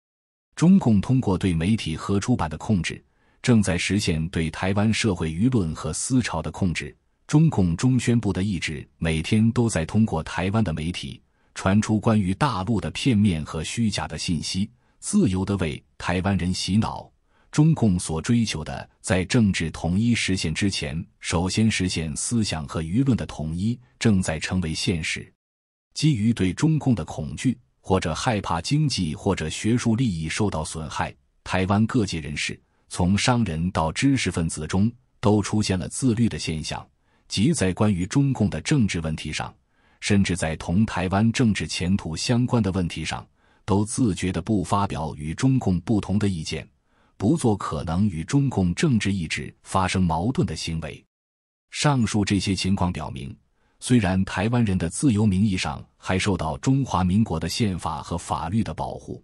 中共通过对媒体和出版的控制，正在实现对台湾社会舆论和思潮的控制。中共中宣部的意志，每天都在通过台湾的媒体传出关于大陆的片面和虚假的信息，自由的为台湾人洗脑。中共所追求的，在政治统一实现之前，首先实现思想和舆论的统一，正在成为现实。基于对中共的恐惧或者害怕经济或者学术利益受到损害，台湾各界人士，从商人到知识分子中，都出现了自律的现象。即在关于中共的政治问题上，甚至在同台湾政治前途相关的问题上，都自觉地不发表与中共不同的意见，不做可能与中共政治意志发生矛盾的行为。上述这些情况表明，虽然台湾人的自由名义上还受到中华民国的宪法和法律的保护，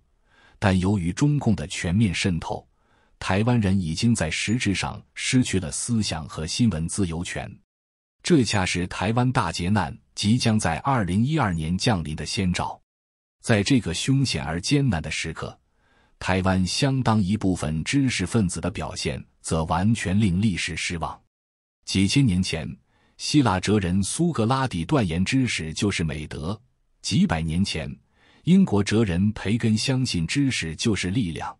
但由于中共的全面渗透，台湾人已经在实质上失去了思想和新闻自由权。这恰是台湾大劫难即将在二零一二年降临的先兆。在这个凶险而艰难的时刻，台湾相当一部分知识分子的表现则完全令历史失望。几千年前，希腊哲人苏格拉底断言“知识就是美德”；几百年前，英国哲人培根相信“知识就是力量”。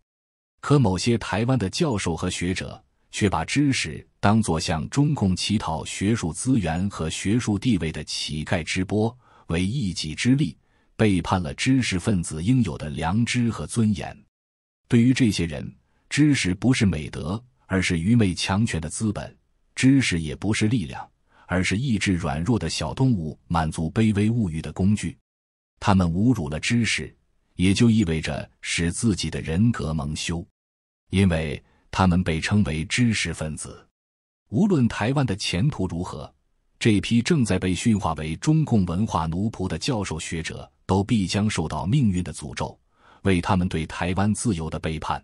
可某些台湾的教授和学者却把知识。当作向中共乞讨学术资源和学术地位的乞丐直播，为一己之力背叛了知识分子应有的良知和尊严。对于这些人，知识不是美德，而是愚昧强权的资本；知识也不是力量，而是意志软弱的小动物满足卑微物欲的工具。他们侮辱了知识，也就意味着使自己的人格蒙羞，因为他们被称为知识分子。无论台湾的前途如何，这批正在被驯化为中共文化奴仆的教授学者，都必将受到命运的诅咒，为他们对台湾自由的背叛。